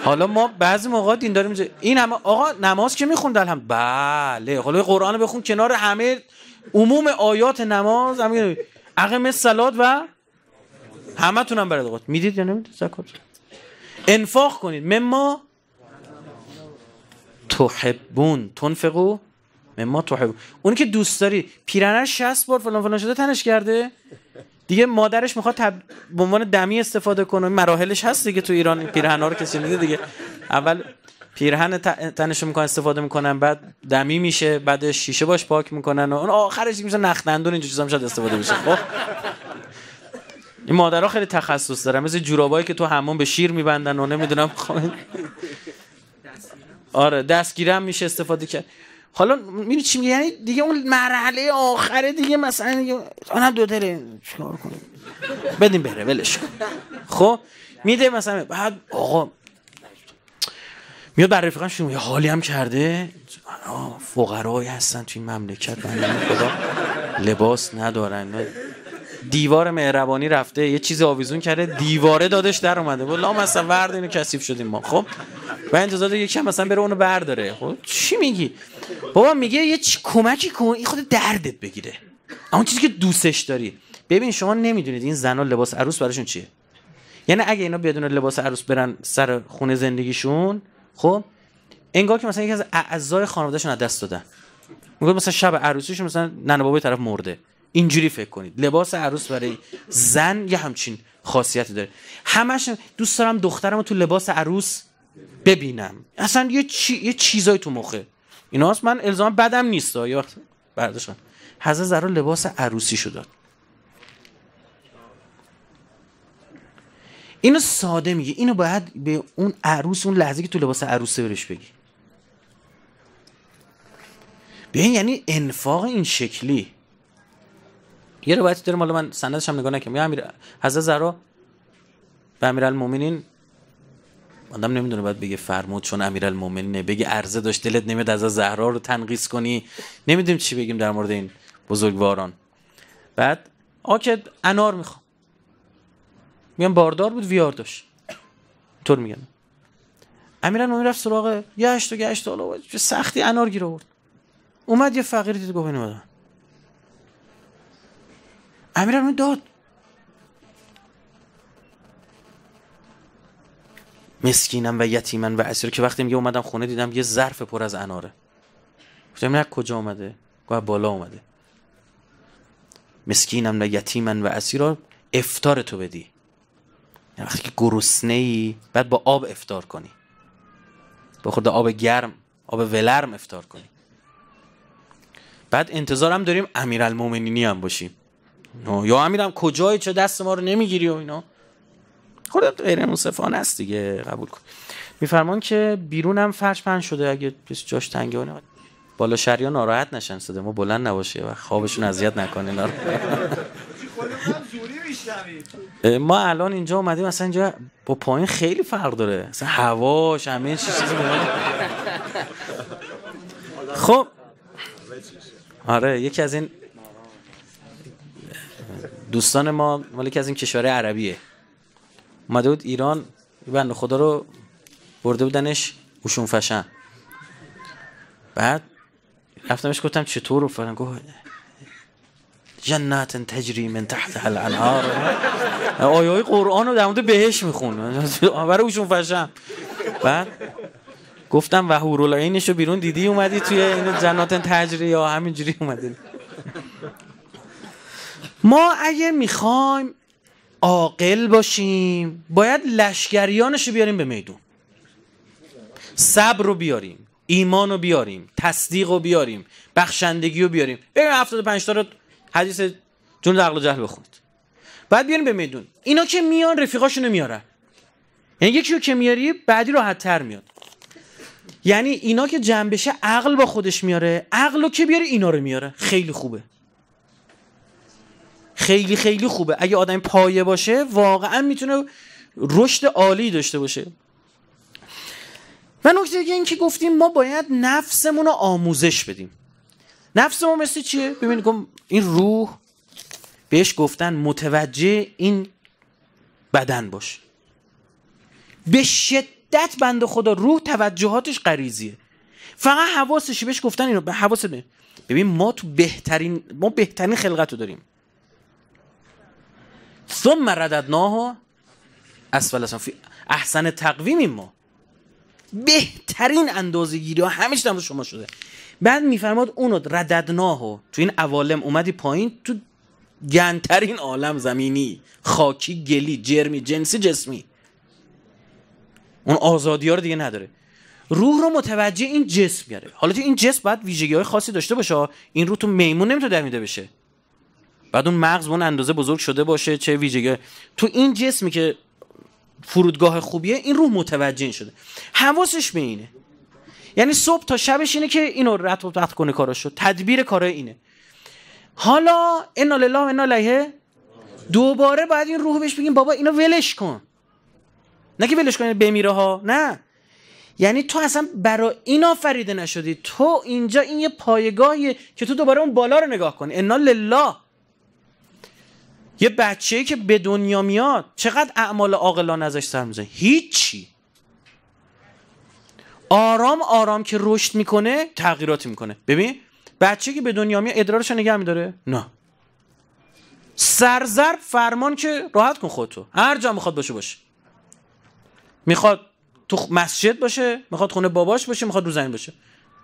حالا ما بعضی موقع دین داریم این همه آقا نماز که میخوند هم بله حالا قرآن بخون کنار همه عموم آیات نماز همه عقم سلات و همه تونم برای دقات میدید یا نمیدید زکات انفاق کنید مما تحبون تنفقو مما تحبون اونی که دوست داری پیرنر شست بار فلان فلان شده تنش کرده دیگه مادرش میخواد تب... به عنوان دمی استفاده کنه مراحلش هست دیگه تو ایران پیرهنا رو کسی میده دیگه اول پیرهن تنشو میکنن استفاده میکنن بعد دمی میشه بعد شیشه باش پاک میکنن و اون آخرش میشه نخ دندون چیز چیزا شاید استفاده بشه خب این مادرها خیلی تخصص دارن مثل جورابایی که تو همون به شیر میبندن و نمیدونم خب. آره دستگیرم میشه استفاده کرد حالا میری چی میگه یعنی دیگه اون مرحله آخره دیگه مثلا دیگه آنم دو دره چیکار کنیم بدیم بره ولش کن خب میده مثلا بعد آقا میاد بر رفیقان یه حالی هم کرده فقرایی هستن توی مملکت من خدا لباس ندارن دیوار مهربانی رفته یه چیز آویزون کرده دیواره دادش در اومده لا مثلا ورد اینو کثیف شدیم ما خب و انتظار یکم مثلا بره اونو برداره خب چی میگی بابا میگه یه چی... کمکی کن این خود دردت بگیره اون چیزی که دوستش داری ببین شما نمیدونید این و لباس عروس براشون چیه یعنی اگه اینا بدون لباس عروس برن سر خونه زندگیشون خب انگار که مثلا یکی از اعضای خانوادهشون از دست دادن میگه مثلا شب عروسیشون مثلا ننه بابای طرف مرده اینجوری فکر کنید لباس عروس برای زن یه همچین خاصیتی داره همش دوست دارم دخترم تو لباس عروس ببینم اصلا یه, چی... یه چیزایی تو مخه هست من الزام بدم نیست یا برداشتم حضرت زهرا لباس عروسی شد اینو ساده میگه اینو باید به اون عروس اون لحظه که تو لباس عروسه برش بگی بیاین یعنی انفاق این شکلی یه روایتی داره مال من سندش هم نگاه نکردم یا امیر حضرت زهرا به امیرالمومنین آدم نمیدونه باید بگه فرمود چون امیرالمومنین بگه عرضه داشت دلت نمیاد از زهرا رو تنقیص کنی نمیدونیم چی بگیم در مورد این بزرگواران بعد آکه انار میخوام میگم باردار بود ویار داشت طور میگن امیرالمومنین رفت سراغ یه هشت و گشت سختی انار گیر آورد اومد یه فقیر دید گفت اینو امیرم داد مسکینم و یتیمن و اسیر که وقتی میگه اومدم خونه دیدم یه ظرف پر از اناره گفتم نه کجا اومده گفت بالا اومده مسکینم و یتیمن و اسیر افتار تو بدی یعنی وقتی که گرسنه ای بعد با آب افتار کنی با خود آب گرم آب ولرم افتار کنی بعد انتظارم داریم امیرالمومنینی هم باشیم یا امیرم کجایی چه دست ما رو نمیگیری و اینا خودت غیر منصفانه است دیگه قبول کن میفرمان که بیرونم فرش پن شده اگه جاش تنگه بالا شریا ناراحت نشن صدا ما بلند نباشه و خوابشون اذیت نکنه نار... ما الان اینجا اومدیم اصلا اینجا با پایین خیلی فرق داره اصلا هواش همه چیز خب آره یکی از این دوستان ما که از این کشور عربیه اومده بود ایران بند خدا رو برده بودنش اوشون فشن بعد رفتمش گفتم چطور فلان گفت جنات تجری من تحت الانهار آیای آی قرآن رو در مورد بهش میخون برای اوشون فشن بعد گفتم و هورولعینش رو بیرون دیدی اومدی توی این جنات تجری یا همینجوری اومدی ما اگه میخوایم عاقل باشیم باید لشگریانش رو بیاریم به میدون صبر رو بیاریم ایمان رو بیاریم تصدیق رو بیاریم بخشندگی رو بیاریم بریم 75 تا رو حدیث جون عقل و جهل بخونید بعد بیاریم به میدون اینا که میان رفیقاشونو میارن یعنی یکی رو که میاری بعدی راحت تر میاد یعنی اینا که جنبشه عقل با خودش میاره عقل رو که بیاری اینا رو میاره خیلی خوبه خیلی خیلی خوبه اگه آدم پایه باشه واقعا میتونه رشد عالی داشته باشه و نکته دیگه این که گفتیم ما باید نفسمون رو آموزش بدیم نفسمون مثل چیه؟ ببینید این روح بهش گفتن متوجه این بدن باش به شدت بند خدا روح توجهاتش قریزیه فقط حواسش بهش گفتن اینو به حواس ببین ما تو بهترین ما بهترین خلقت رو داریم ثم رددناه اسفل سافلین احسن تقویم ما بهترین گیری ها همیشه در شما شده بعد میفرماد اونو رددناه تو این عوالم اومدی پایین تو گنترین عالم زمینی خاکی گلی جرمی جنسی جسمی اون آزادی ها رو دیگه نداره روح رو متوجه این جسم گره حالا تو این جسم باید ویژگی های خاصی داشته باشه این رو تو میمون نمیتونه میده بشه بعد اون مغز اون اندازه بزرگ شده باشه چه ویژگی تو این جسمی که فرودگاه خوبیه این روح متوجه این شده حواسش به اینه یعنی صبح تا شبش اینه که اینو رد و بدل کنه کاراشو تدبیر کارای اینه حالا ان لله و انا الیه دوباره باید این روح بهش بگیم بابا اینو ولش کن نه که ولش کنه بمیره ها نه یعنی تو اصلا برای این آفریده نشدی تو اینجا این یه پایگاهیه که تو دوباره اون بالا رو نگاه کنی انا لله یه بچه که به دنیا میاد چقدر اعمال عاقلانه ازش سر میزنه هیچی آرام آرام که رشد میکنه تغییراتی میکنه ببین بچه که به دنیا میاد ادرارش نگه میداره نه سرزر فرمان که راحت کن خودتو هر جا میخواد باشه باشه میخواد تو مسجد باشه میخواد خونه باباش باشه میخواد رو زمین باشه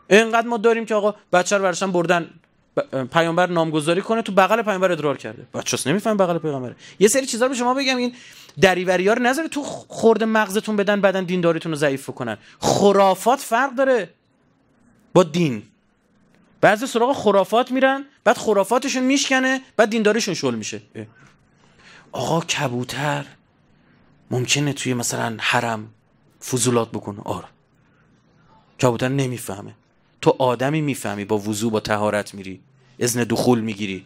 اینقدر ما داریم که آقا بچه رو برشن بردن پیامبر نامگذاری کنه تو بغل پیامبر ادرار کرده بچه‌ها نمیفهم بغل پیامبره یه سری چیزا رو به شما بگم این دریوریار رو نذاره تو خورد مغزتون بدن بعدن دینداریتون رو ضعیف کنن خرافات فرق داره با دین بعضی سراغ خرافات میرن بعد خرافاتشون میشکنه بعد دینداریشون شل میشه آقا کبوتر ممکنه توی مثلا حرم فضولات بکنه آره کبوتر نمیفهمه تو آدمی میفهمی با وضوع با تهارت میری اذن دخول میگیری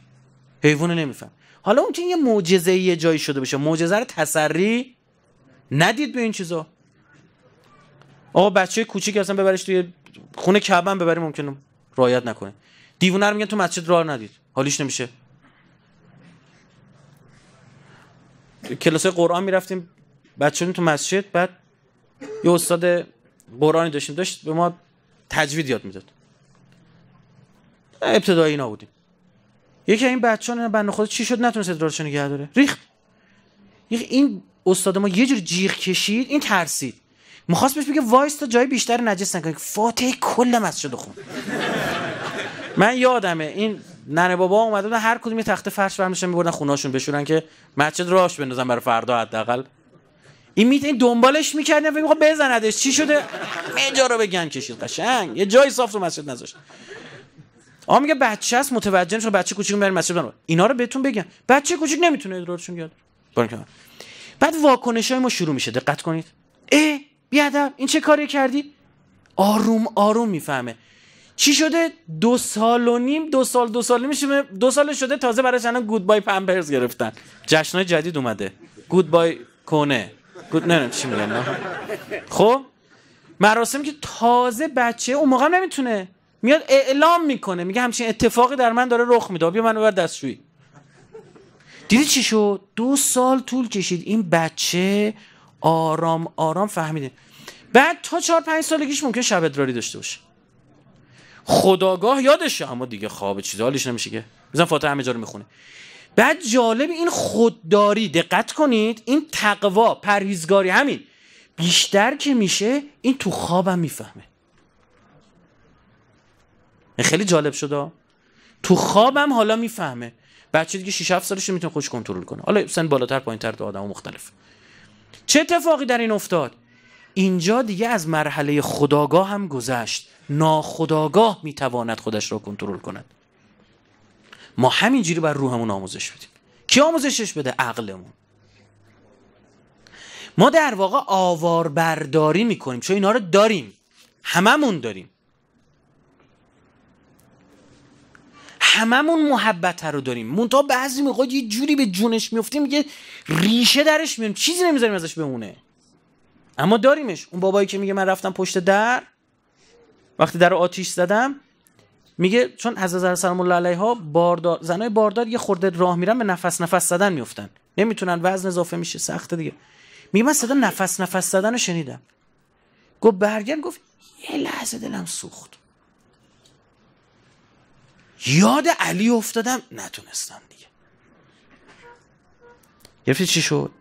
حیوان نمیفهم حالا که یه معجزه یه جایی شده بشه معجزه رو تسری ندید به این چیزا آقا بچه کوچیک اصلا ببرش توی خونه کعبه ببری ممکنه رایت نکنه دیوونه رو میگن تو مسجد راه ندید حالیش نمیشه کلاس قرآن میرفتیم بچه‌مون تو مسجد بعد یه استاد قرآنی داشتیم داشت به ما تجوید یاد میداد ابتدایی اینا بودیم یکی این بچه ها بنده خدا چی شد نتونست ادرارشو نگه داره ریخت این استاد ما یه جور جیغ کشید این ترسید میخواست بهش بگه وایس تا جای بیشتر نجس نکنی کلم کل مسجد خون من یادمه این ننه بابا اومده بودن هر کدوم یه تخته فرش برمیشن میبردن خونهاشون بشورن که مسجد راش بندازن برای فردا حداقل این میت دنبالش میکردن فکر می‌خواد بزندش چی شده اینجا رو بگن کشید قشنگ یه جای صاف رو مسجد نذاشت آقا میگه بچه است متوجه نشو بچه کوچیک میبرین مسجد بنو اینا رو بهتون بگن بچه کوچیک نمیتونه ادرارشون یاد بعد واکنش های ما شروع میشه دقت کنید اه بیادم این چه کاری کردی آروم آروم میفهمه چی شده دو سال و نیم دو سال دو سال میشه دو سال شده تازه برای الان گود بای پمپرز گرفتن جشنای جدید اومده گود بای کنه نه چی میگن خب مراسم که تازه بچه اون موقع نمیتونه میاد اعلام میکنه میگه همچین اتفاقی در من داره رخ میده بیا من ببر دستشویی دیدی چی شد دو سال طول کشید این بچه آرام آرام فهمیده بعد تا چهار پنج سالگیش ممکن شب ادراری داشته باشه خداگاه یادشه اما دیگه خواب چیز حالش نمیشه که میزن فاتحه همه جا رو میخونه بعد جالب این خودداری دقت کنید این تقوا پرهیزگاری همین بیشتر که میشه این تو خوابم میفهمه خیلی جالب شده تو خوابم حالا میفهمه بچه دیگه 6 7 سالش میتونه خوش کنترل کنه حالا سن بالاتر تر تو آدم مختلف چه اتفاقی در این افتاد اینجا دیگه از مرحله خداگاه هم گذشت ناخداگاه میتواند خودش را کنترل کند ما همینجوری بر روحمون آموزش بدیم کی آموزشش بده عقلمون ما در واقع آوار برداری میکنیم چون اینا رو داریم هممون داریم هممون محبت رو داریم مونتا بعضی موقع یه جوری به جونش میفتیم میگه ریشه درش میاریم چیزی نمیذاریم ازش بمونه اما داریمش اون بابایی که میگه من رفتم پشت در وقتی در آتیش زدم میگه چون از نظر سلام الله ها باردار زنای باردار یه خورده راه میرن به نفس نفس زدن میفتن نمیتونن وزن اضافه میشه سخته دیگه میگه من صدا نفس نفس زدن رو شنیدم گفت برگرد گفت یه لحظه دلم سوخت یاد علی افتادم نتونستم دیگه گرفتی چی شد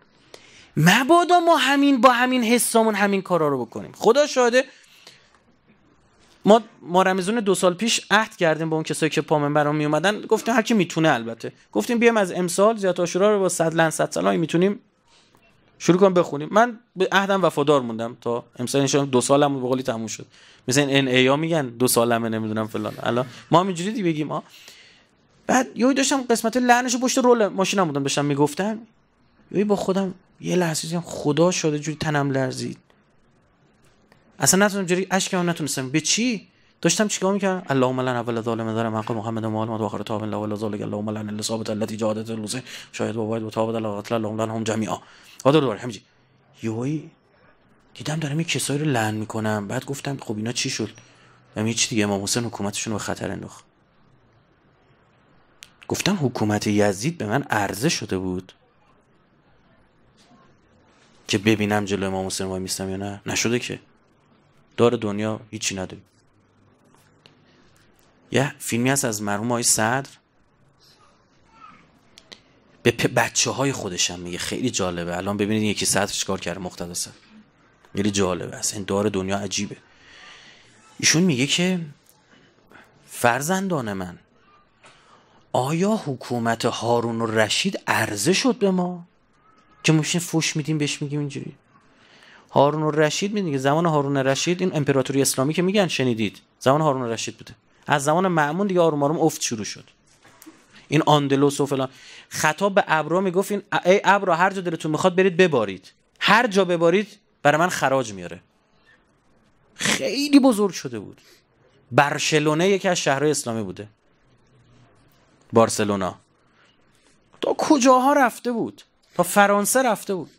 مبادا ما همین با همین حسامون همین کارا رو بکنیم خدا شاده ما ما رمزون دو سال پیش عهد کردیم با اون کسایی که پامن برام می اومدن گفتیم هر کی میتونه البته گفتیم بیام از امسال زیات عاشورا رو با صد لن صد سالای میتونیم شروع کنم بخونیم من به عهدم وفادار موندم تا امسال یعنی دو سالم به قولی تموم شد مثلا ان ای میگن دو سالمه نمیدونم فلان الان ما هم اینجوری دی بگیم بعد یوی داشتم قسمت لعنشو پشت رول ماشینم بودم داشتم میگفتم یوی با خودم یه لحظه خدا شده جوری تنم لرزید اصلا نتونم جری اشک هم نتونستم به چی داشتم چیکار میکردم اللهم لعن اول ظالم در حق محمد و محمد و اخر تاب لا ولا ظالم اللهم لعن الاصابه التي جادت اللوزه شاید و و تاب الله قتل اللهم هم جميعا و دور دور یوی دیدم دارم یه کسایی رو لعن میکنم بعد گفتم خب اینا چی شد دیدم هیچ دیگه امام حسین حکومتشون به خطر انداخت گفتم حکومت یزید به من عرضه شده بود که ببینم جلوی امام حسین وای میستم یا نه نشده که دار دنیا هیچی نداریم یه فیلمی هست از مرحوم های صدر به بچه های خودشم میگه خیلی جالبه الان ببینید یکی صدر چیکار کرده صدر خیلی جالبه است این دار دنیا عجیبه ایشون میگه که فرزندان من آیا حکومت هارون و رشید عرضه شد به ما که موشین فوش میدیم بهش میگیم اینجوری هارون الرشید که زمان هارون رشید این امپراتوری اسلامی که میگن شنیدید زمان هارون رشید بوده از زمان معمون دیگه آروم آروم افت شروع شد این آندلوس و فلان خطاب به ابرا میگفت این ای ابرا هر جا دلتون میخواد برید ببارید هر جا ببارید برای من خراج میاره خیلی بزرگ شده بود برشلونه یکی از شهرهای اسلامی بوده بارسلونا تا کجاها رفته بود تا فرانسه رفته بود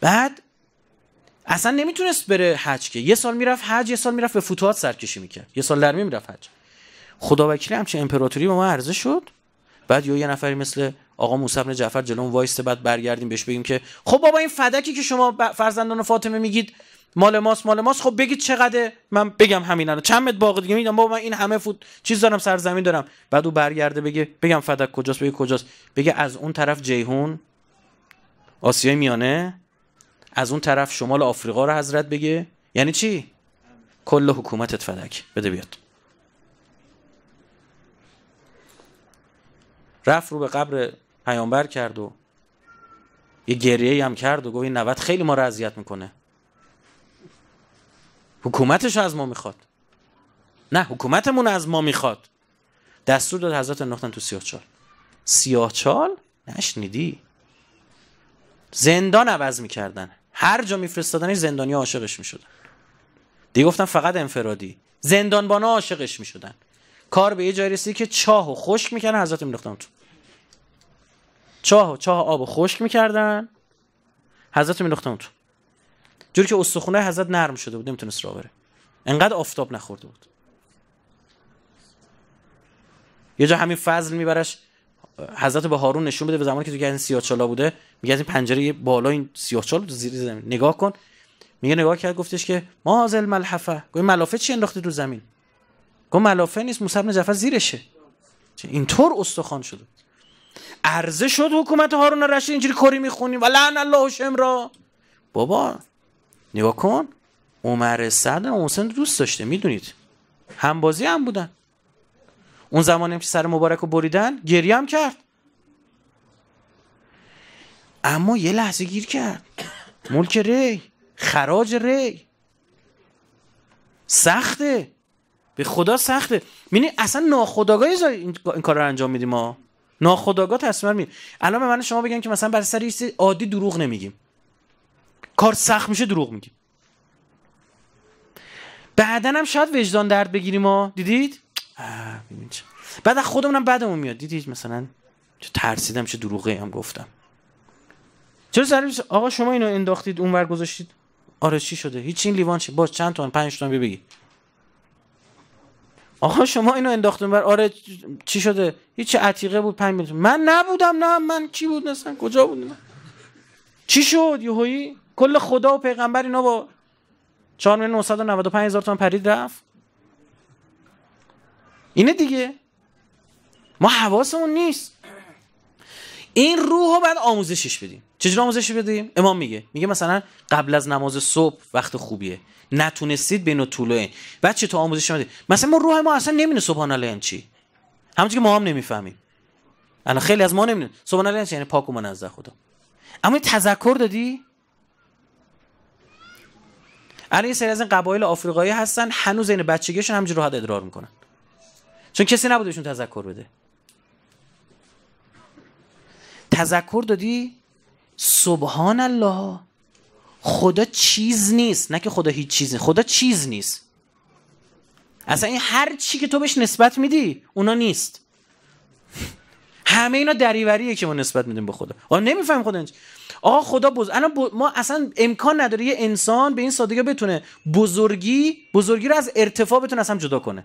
بعد اصلا نمیتونست بره حج که یه سال میرفت حج یه سال میرفت به فتوحات سرکشی میکرد یه سال درمی میرفت حج خدا وکیلی همچه امپراتوری به ما عرضه شد بعد یه نفری مثل آقا موسی بن جعفر جلو وایسته بعد برگردیم بهش بگیم که خب بابا این فدکی که شما فرزندان فاطمه میگید مال ماست مال ماست خب بگید چقدر من بگم همینا رو چند مت باقی دیگه میگم بابا من این همه فوت چیز دارم سرزمین دارم بعد او برگرده بگه بگم فدک کجاست بگه کجاست بگه از اون طرف جیهون آسیای میانه از اون طرف شمال آفریقا رو حضرت بگه یعنی چی کل حکومتت فدک بده بیاد رفت رو به قبر پیامبر کرد و یه گریه هم کرد و گفت این نوت خیلی ما رو اذیت میکنه حکومتش از ما میخواد نه حکومتمون از ما میخواد دستور داد حضرت نختن تو سیاه چال؟ سیاهچال نشنیدی زندان عوض میکردن هر جا میفرستادنش زندانیا عاشقش میشدن دیگه گفتن فقط انفرادی زندانبانا عاشقش میشدن کار به یه جای رسید که چاهو و خشک میکردن حضرت مینداختن تو چاه و چاه آب و خشک میکردن حضرت مینداختن تو جوری که استخونه حضرت نرم شده بود نمیتونست راه بره انقدر آفتاب نخورده بود یه جا همین فضل میبرش حضرت به هارون نشون بده به زمانی که تو گردن چالا بوده میگه از این پنجره بالا این تو زیر زمین نگاه کن میگه نگاه کرد گفتش که ما از الملحفه گوی ملافه چی انداخته تو زمین گفت ملافه نیست موسی بن جعفر زیرشه اینطور استخوان شده عرضه شد حکومت هارون رشید اینجوری کری میخونیم و لعن الله شمرا بابا نگاه کن عمر صد حسین دوست داشته میدونید همبازی هم بودن اون زمانی که سر مبارک رو بریدن گریه هم کرد اما یه لحظه گیر کرد ملک ری خراج ری سخته به خدا سخته مینی اصلا ناخداگاه این کار رو انجام میدیم ما ناخداگاه تصمیم میدیم الان به من شما بگن که مثلا برای سر عادی دروغ نمیگیم کار سخت میشه دروغ میگیم بعدا هم شاید وجدان درد بگیریم ما دیدید بعد از هم بدمون میاد دیدی مثلا چه ترسیدم چه دروغه هم گفتم چرا سرویس آقا شما اینو انداختید اونور گذاشتید آره چی شده هیچ این لیوان چی باز چند تون پنج تومن بگی آقا شما اینو انداختید بر آره چی شده هیچ عتیقه بود پنج میلیون من نبودم نه من کی بود مثلا کجا بود چی شد یهویی کل خدا و پیغمبر اینا با 4995000 هزار تومن پرید رفت اینه دیگه ما حواسمون نیست این روح رو باید آموزشش بدیم چجوری آموزش بدیم امام میگه میگه مثلا قبل از نماز صبح وقت خوبیه نتونستید بین طول بچه تو آموزش بدیم مثلا ما روح ما اصلا نمیدونه سبحان الله یعنی چی همونجوری که ما هم نمیفهمیم الان خیلی از ما نمیدونه سبحان الله یعنی, یعنی پاک و منزه خدا اما این تذکر دادی الان یه سری از این قبایل آفریقایی هستن هنوز این بچگیشون همینجوری راحت ادرار میکنن چون کسی نبود بهشون تذکر بده تذکر دادی سبحان الله خدا چیز نیست نه که خدا هیچ چیز نیست خدا چیز نیست اصلا این هر چی که تو بهش نسبت میدی اونا نیست همه اینا دریوریه که ما نسبت میدیم به خدا آقا نمیفهم خدا اینج. آقا خدا بز... الان ما اصلا امکان نداره یه انسان به این سادگی بتونه بزرگی بزرگی رو از ارتفاع بتونه اصلا جدا کنه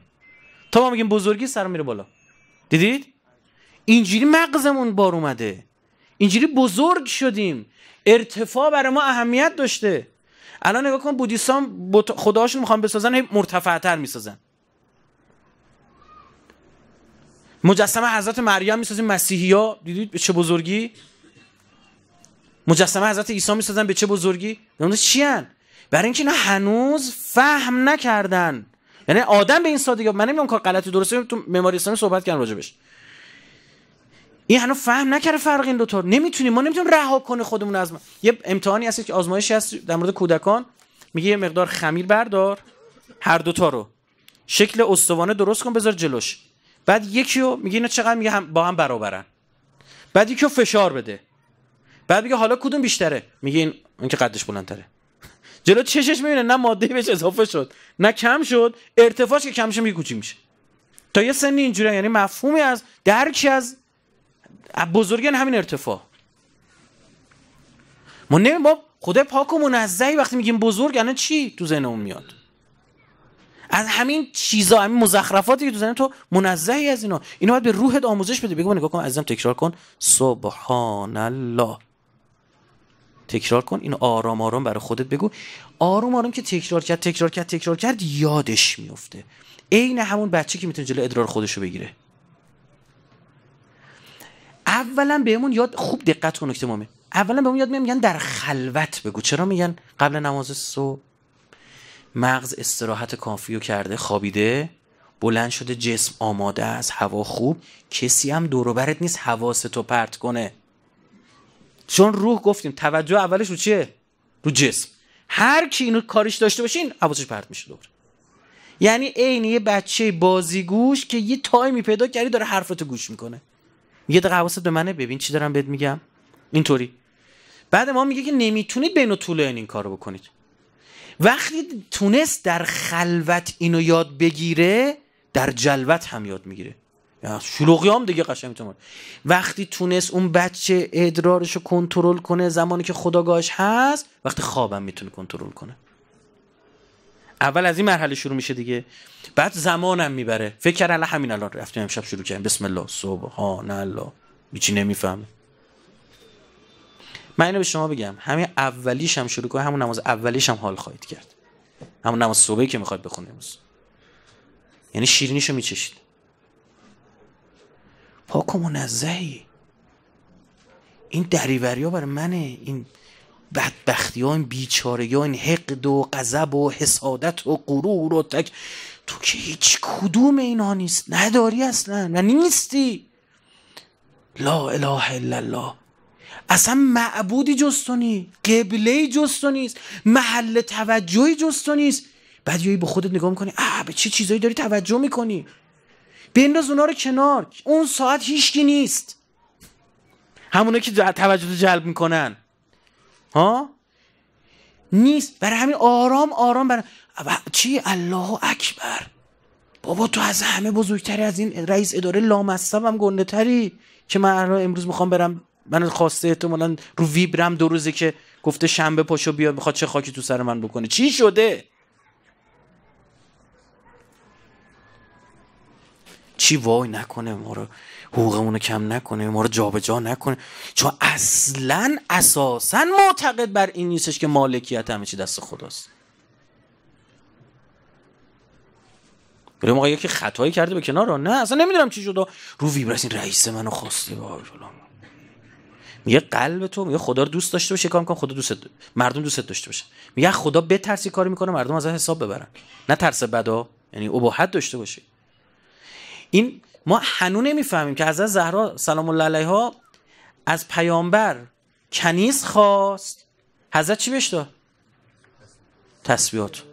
تا ما میگیم بزرگی سر میره بالا دیدید اینجوری مغزمون بار اومده اینجوری بزرگ شدیم ارتفاع برای ما اهمیت داشته الان نگاه کن بودیستان خداشون میخوان بسازن هی مرتفعتر میسازن مجسمه حضرت مریم میسازیم مسیحی ها دیدید به چه بزرگی مجسمه حضرت عیسی میسازن به چه بزرگی نمیدونم چی هن برای اینکه اینا هنوز فهم نکردن یعنی آدم به این سادگی من نمیدونم کار غلطی درسته تو معماری اسلامی صحبت کردن راجبش این هنوز فهم نکرده فرق این تا نمیتونیم ما نمیتونیم رها کنه خودمون از ما. یه امتحانی هست که آزمایشی هست در مورد کودکان میگه یه مقدار خمیر بردار هر دوتا رو شکل استوانه درست کن بذار جلوش بعد یکی رو میگه اینا چقدر میگه هم با هم برابرن بعد یکی رو فشار بده بعد میگه حالا کدوم بیشتره میگه این, اون که قدش بلندتره جلو چشش میبینه نه ماده بهش اضافه شد نه کم شد ارتفاعش که کم میگه کوچیک میشه تا یه سنی اینجوری یعنی مفهومی از درکی از بزرگی یعنی همین ارتفاع ما نه ما خدای پاک و منزهی وقتی میگیم بزرگ یعنی چی تو اون میاد از همین چیزا همین مزخرفاتی که تو ذهن تو منزهی از اینا اینا باید به روحت آموزش بده بگو نگاه کن عزیزم تکرار کن سبحان الله تکرار کن اینو آرام آرام برای خودت بگو آروم آروم که تکرار کرد تکرار کرد تکرار کرد یادش میفته عین همون بچه که میتونه جلو ادرار خودشو رو بگیره اولا بهمون یاد خوب دقت کن نکته مهمه اولا بهمون یاد میگن در خلوت بگو چرا میگن قبل نماز صبح مغز استراحت کافی رو کرده خوابیده بلند شده جسم آماده است هوا خوب کسی هم دور نیست حواس تو پرت کنه چون روح گفتیم توجه اولش رو چیه رو جسم هر کی اینو کارش داشته باشین حواسش پرت میشه دوباره یعنی عین یه بچه بازیگوش که یه تایمی پیدا کردی داره حرفاتو گوش میکنه یه دقیقه حواست به منه ببین چی دارم بهت میگم اینطوری بعد ما میگه که نمیتونید بین و این این کارو بکنید وقتی تونست در خلوت اینو یاد بگیره در جلوت هم یاد میگیره شلوغی هم دیگه قشنگ میتونه وقتی تونست اون بچه ادرارش رو کنترل کنه زمانی که خداگاهش هست وقتی خوابم میتونه کنترل کنه اول از این مرحله شروع میشه دیگه بعد زمانم میبره فکر کردم الان همین الان رفتیم امشب شروع کردیم بسم الله سبحان الله هیچی نمیفهمه من اینو به شما بگم همین اولیش هم شروع کنه همون نماز اولیش هم حال خواهید کرد همون نماز صبحی که میخواد بخونه امروز یعنی شیرینیشو میچشید پاک و منزهی این دریوری ها برای منه این بدبختی ها این بیچارگی ها این حقد و قذب و حسادت و غرور و تک تو که هیچ کدوم اینا نیست نداری اصلا و یعنی نیستی لا اله الا الله اصلا معبودی جستونی قبله جستونیست محل توجهی جستونیست نیست بعد یه به خودت نگاه میکنی به چه چی چیزایی داری توجه میکنی بنداز اونا رو کنار اون ساعت هیچکی نیست همونه که توجه رو جلب میکنن ها نیست برای همین آرام آرام برای چی الله اکبر بابا تو از همه بزرگتری از این رئیس اداره لامصب هم تری که من امروز میخوام برم من خواسته احتمالا رو ویبرم دو روزه که گفته شنبه پاشو بیا میخواد چه خاکی تو سر من بکنه چی شده چی وای نکنه ما رو حقوقمون رو کم نکنه ما رو جابجا نکنه چون اصلا اساسا معتقد بر این نیستش که مالکیت همه چی دست خداست بریم آقا یکی خطایی کرده به کنار نه اصلا نمیدونم چی شد رو ویبرس رئیس منو خواسته فلان میگه قلب تو میگه خدا رو دوست داشته باشه کار میکنه خدا دوست دو... مردم دوست داشته باشه میگه خدا بترسی کاری میکنه مردم از حساب ببرن نه ترس بدا یعنی حد داشته باشه این ما هنو نمیفهمیم که حضرت زهرا سلام الله علیها از پیامبر کنیز خواست حضرت چی بهش داد تسبیحات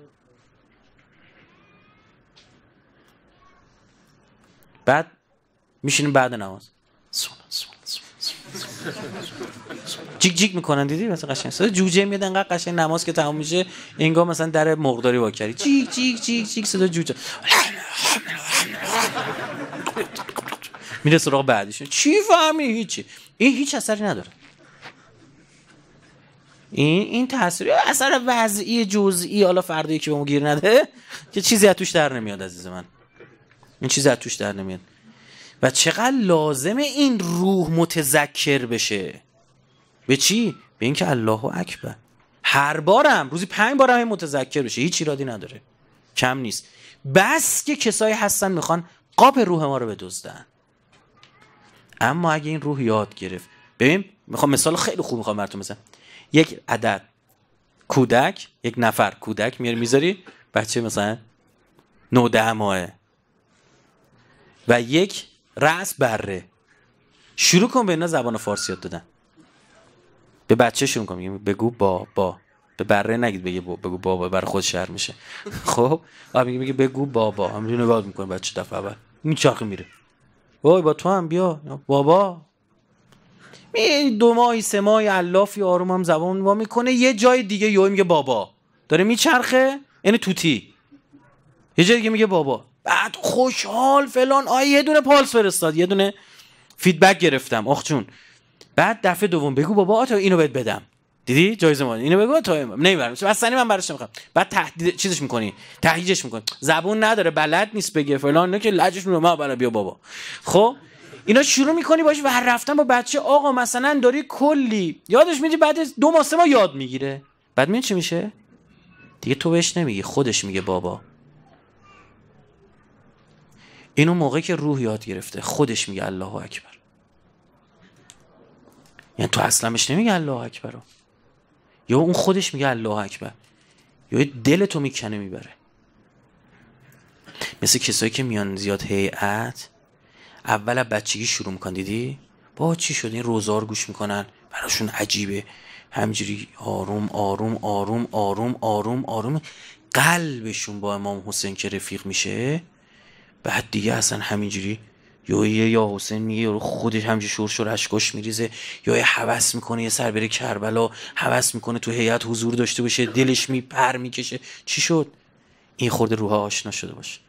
بعد میشینیم بعد نماز سونا سونا جیک جیک میکنن دیدی مثلا قشنگ صدا جوجه میاد انقدر قشنگ نماز که تموم میشه انگار مثلا در مقداری وا کردی جیک جیک جیک صدا جوجه میره سراغ بعدیش چی فهمی هیچی این هیچ اثری نداره این این تاثیر اثر وضعی جزئی حالا فردی که به ما گیر نده که چیزی از توش در نمیاد عزیز من این چیزی از توش در نمیاد و چقدر لازمه این روح متذکر بشه به چی؟ به اینکه الله اکبر هر بارم روزی پنج بارم این متذکر بشه هیچ رادی نداره کم نیست بس که کسایی هستن میخوان قاب روح ما رو بدزدن اما اگه این روح یاد گرفت ببین میخوام مثال خیلی خوب میخوام براتون بزنم یک عدد کودک یک نفر کودک میاری میذاری بچه مثلا 9 ماه ماهه و یک رأس بره شروع کن به اینا زبان فارسی یاد دادن به بچه شروع کن بگو با با به بره نگید بگو بابا بر خود شهر میشه خب میگه میگه بگو بابا همینجوری نگاه میکنه بچه دفعه اول میچرخه میره وای با تو هم بیا بابا می دو ماهی سه ماهی الافی آروم هم زبان وا میکنه یه جای دیگه یوی میگه بابا داره میچرخه یعنی توتی یه جای دیگه میگه بابا بعد خوشحال فلان آ یه دونه پالس فرستاد یه دونه فیدبک گرفتم آخ چون بعد دفعه دوم بگو بابا تا اینو بهت بدم دیدی جایزه ما اینو بگو تا نمیبرم بستنی من براش نمیخوام بعد تهدید چیزش میکنی تهیجش میکنی زبون نداره بلد نیست بگه فلان نه که لجش میونه ما برا بیا بابا خب اینا شروع میکنی باش و هر رفتن با بچه آقا مثلا داری کلی یادش میدی بعد دو ماه سه ما یاد میگیره بعد میگه چی میشه دیگه تو بهش نمیگی خودش میگه بابا اینو موقع که روح یاد گرفته خودش میگه الله اکبر یعنی تو اصلا بهش نمیگه الله اکبر یا اون خودش میگه الله اکبر یا دل تو میکنه میبره مثل کسایی که میان زیاد هیئت اول بچگی شروع میکن دیدی با چی شده این روزار گوش میکنن براشون عجیبه همجوری آروم آروم آروم آروم آروم آروم قلبشون با امام حسین که رفیق میشه بعد دیگه اصلا همینجوری یا یا حسین میگه یارو خودش همجه شور شور اشکاش میریزه یا یه حوس میکنه یه سر بره کربلا حوس میکنه تو هیئت حضور داشته باشه دلش میپر میکشه چی شد این خورده روح آشنا شده باشه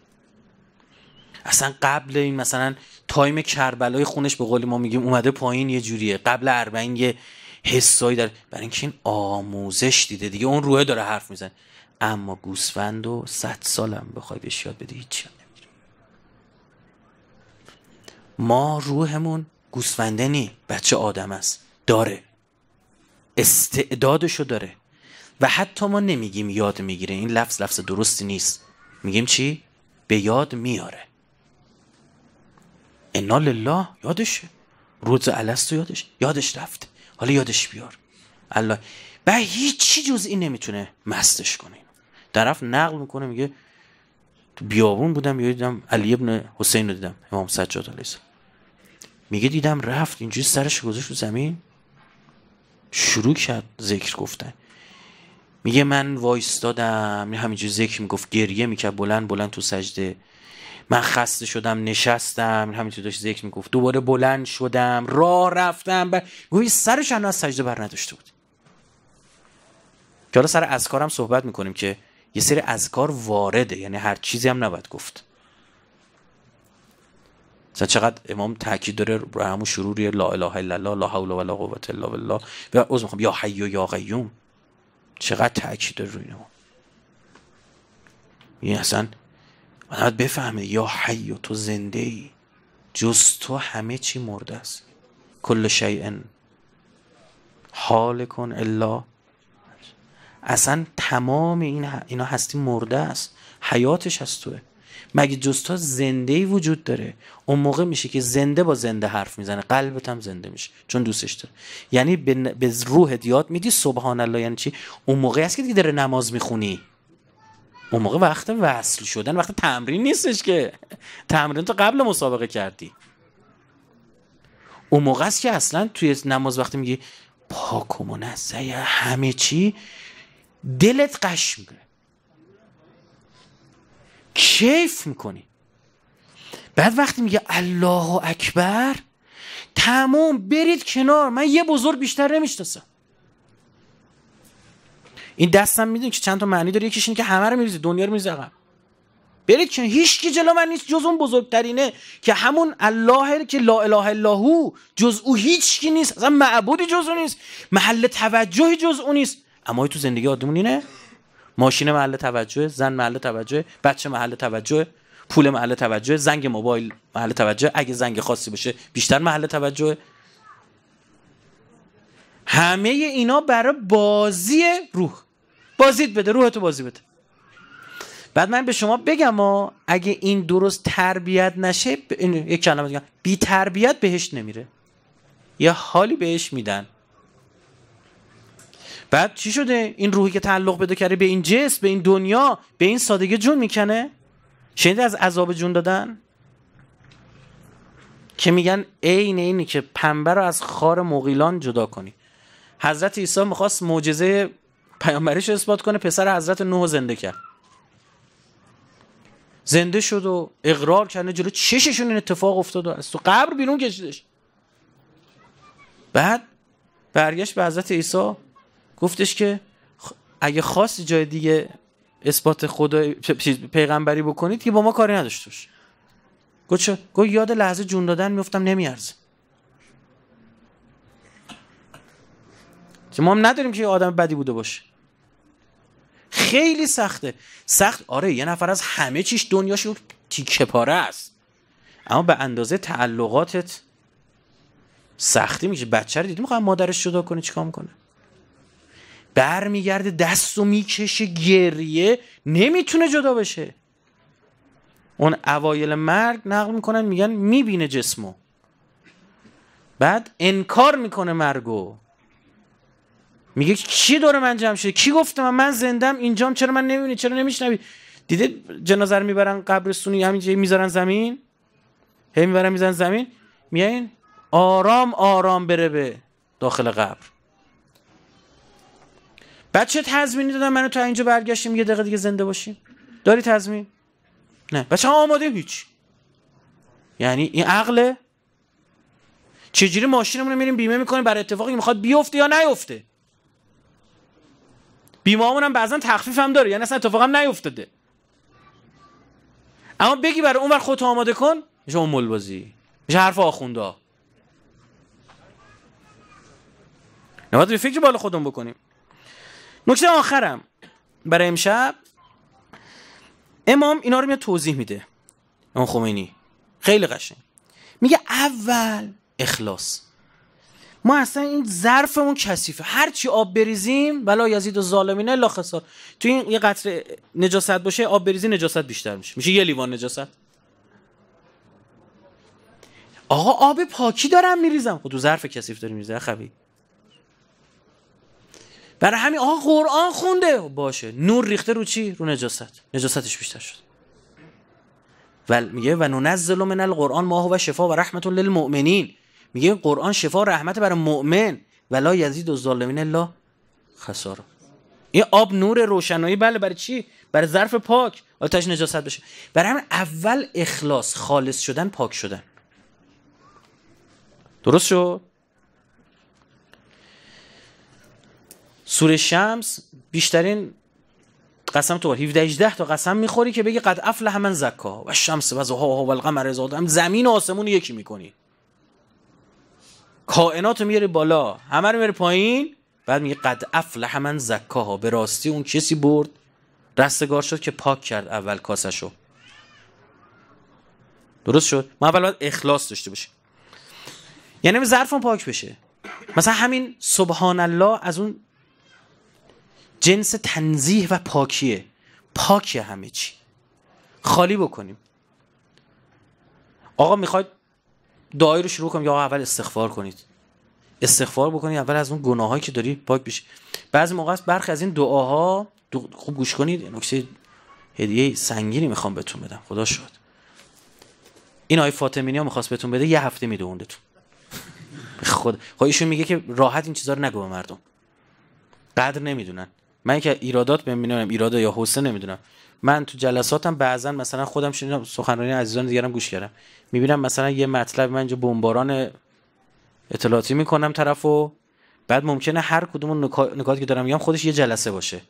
اصلا قبل این مثلا تایم کربلای خونش به قول ما میگیم اومده پایین یه جوریه قبل اربعین یه حسایی در برای اینکه این آموزش دیده دیگه اون روحه داره حرف میزن اما گوسفند و صد سالم بخوای بهش یاد بده ما روحمون گوسفنده بچه آدم است داره استعدادشو داره و حتی ما نمیگیم یاد میگیره این لفظ لفظ درستی نیست میگیم چی؟ به یاد میاره انا لله یادشه روز الستو یادش یادش رفت حالا یادش بیار الله و هیچی جز این نمیتونه مستش کنه طرف نقل میکنه میگه بیابون بودم یا دیدم علی ابن حسین رو دیدم امام سجاد علیه السلام میگه دیدم رفت اینجوری سرش گذاشت رو زمین شروع کرد ذکر گفتن میگه من وایستادم همینجوری ذکر میگفت گریه میکرد بلند بلند تو سجده من خسته شدم نشستم همینطور داشت ذکر میگفت دوباره بلند شدم راه رفتم بر... گویی سرش از سجده بر نداشته بود که حالا سر کارم صحبت میکنیم که یه سری اذکار وارده یعنی هر چیزی هم نباید گفت مثلا چقدر امام تاکید داره بر همون شروع روی لا اله الا الله لا حول ولا قوت الا بالله و عزم یا حی یا قیوم چقدر تاکید داره روی امام این یعنی اصلا باید بفهمه یا حی و تو زنده ای جز تو همه چی مرده است کل شیء حال کن الا اصلا تمام این اینا هستی مرده است حیاتش از توه مگه جستا زنده ای وجود داره اون موقع میشه که زنده با زنده حرف میزنه قلبت هم زنده میشه چون دوستش داره یعنی به, روح روحت یاد میدی سبحان الله یعنی چی اون موقع است که دیگه داره نماز میخونی اون موقع وقت وصل شدن وقت تمرین نیستش که تمرین تو قبل مسابقه کردی اون موقع است که اصلا توی نماز وقتی میگی منزه همه چی دلت قش میکنه کیف میکنی بعد وقتی میگه الله اکبر تمام برید کنار من یه بزرگ بیشتر نمیشناسم این دستم میدونی که چند تا معنی داره یکیش اینه که همه رو میریزه دنیا رو میریزه برید که هیچ کی جلو من نیست جز اون بزرگترینه که همون الله که لا اله الا هو جز او هیچ کی نیست اصلا معبودی جز او نیست محل توجهی جز او نیست اما تو زندگی آدمون اینه ماشین محل توجه زن محل توجه بچه محل توجه پول محل توجه زنگ موبایل محل توجه اگه زنگ خاصی باشه بیشتر محل توجه همه اینا برای بازی روح بازیت بده روحتو بازی بده بعد من به شما بگم و اگه این درست تربیت نشه یک کلمه دیگه بی تربیت بهش نمیره یه حالی بهش میدن بعد چی شده این روحی که تعلق بده کرده به این جس به این دنیا به این سادگی جون میکنه شنید از عذاب جون دادن که میگن عین اینی که پنبه رو از خار مغیلان جدا کنی حضرت عیسی میخواست معجزه پیامبریش اثبات کنه پسر حضرت نوح زنده کرد زنده شد و اقرار کنه جلو چششون این اتفاق افتاد و از تو قبر بیرون کشیدش بعد برگشت به حضرت عیسی گفتش که اگه خواست جای دیگه اثبات خدا پیغمبری بکنید که با ما کاری نداشتوش گفت گو یاد لحظه جون دادن میفتم نمیارزه ما هم نداریم که آدم بدی بوده باشه خیلی سخته سخت آره یه نفر از همه چیش دنیاش تیکه پاره است اما به اندازه تعلقاتت سختی میشه بچه رو دیدی میخوام مادرش جدا کنه چیکار کنه برمیگرده دست و میکشه گریه نمیتونه جدا بشه اون اوایل مرگ نقل میکنن میگن میبینه جسمو بعد انکار میکنه مرگو میگه کی داره من جمع شده کی گفته من من زندم اینجام چرا من نمیبینی چرا نمیشنوی دیده جنازه رو میبرن قبرستونی همینجا میذارن زمین هی میبرن میزن زمین میگن آرام آرام بره به داخل قبر بعد چه تضمینی دادن منو تا اینجا برگشتیم یه دقیقه دیگه زنده باشیم داری تضمین نه بچه آماده هیچ یعنی این عقله چجوری ماشینمون رو میریم بیمه میکنیم برای اتفاقی میخواد بیفته یا نیفته بیمه همون هم بعضا تخفیف هم داره یعنی اصلا اتفاق هم نیفتاده اما بگی برای اونور خودتو آماده کن میشه اون بازی میشه حرف آخونده نه به فکر بالا خودمون بکنیم نکته آخرم برای امشب امام اینا رو میاد توضیح میده امام خمینی خیلی قشنگ میگه اول اخلاص ما اصلا این ظرفمون کثیفه هر چی آب بریزیم بلا یزید و ظالمین الا خسار تو این یه قطره نجاست باشه آب بریزی نجاست بیشتر میشه میشه یه لیوان نجاست آقا آب پاکی دارم میریزم خب تو ظرف کثیف داری میریزی برای همین آقا قرآن خونده باشه نور ریخته رو چی رو نجاست نجاستش بیشتر شد و میگه و ننزل من القرآن ما هو شفا و رحمت للمؤمنین میگه قرآن شفا و رحمت برای مؤمن ولا یزید و ظالمین لا خسارا این آب نور روشنایی بله برای چی برای ظرف پاک آتش نجاست بشه برای همین اول اخلاص خالص شدن پاک شدن درست شد سوره شمس بیشترین قسم تو 17 18 تا قسم میخوری که بگی قد افل همان زکا و شمس و زها و القمر هم زمین و آسمون یکی میکنی کائنات رو بالا همه رو میاری پایین بعد میگه قد افلح همان زکا به راستی اون کسی برد رستگار شد که پاک کرد اول کاسشو درست شد ما اول باید اخلاص داشته باشیم یعنی ظرفم پاک بشه مثلا همین سبحان الله از اون جنس تنزیه و پاکیه پاکیه همه چی خالی بکنیم آقا میخواید دعایی رو شروع کنیم یا اول استغفار کنید استغفار بکنید اول از اون گناهایی که داری پاک بشی بعضی موقع است برخی از این دعاها دو... خوب گوش کنید نکته هدیه سنگینی میخوام بهتون بدم خدا شد این آی فاطمینی ها میخواست بهتون بده یه هفته میده تو خود خب میگه که راحت این چیزا رو نگو به مردم قدر نمیدونن من که ایرادات نمیدونم ایرادا یا حسه نمیدونم من تو جلساتم بعضا مثلا خودم شنیدم سخنرانی عزیزان دیگرم گوش کردم میبینم مثلا یه مطلب من اینجا بمباران اطلاعاتی میکنم طرفو بعد ممکنه هر کدوم نکات که دارم میگم خودش یه جلسه باشه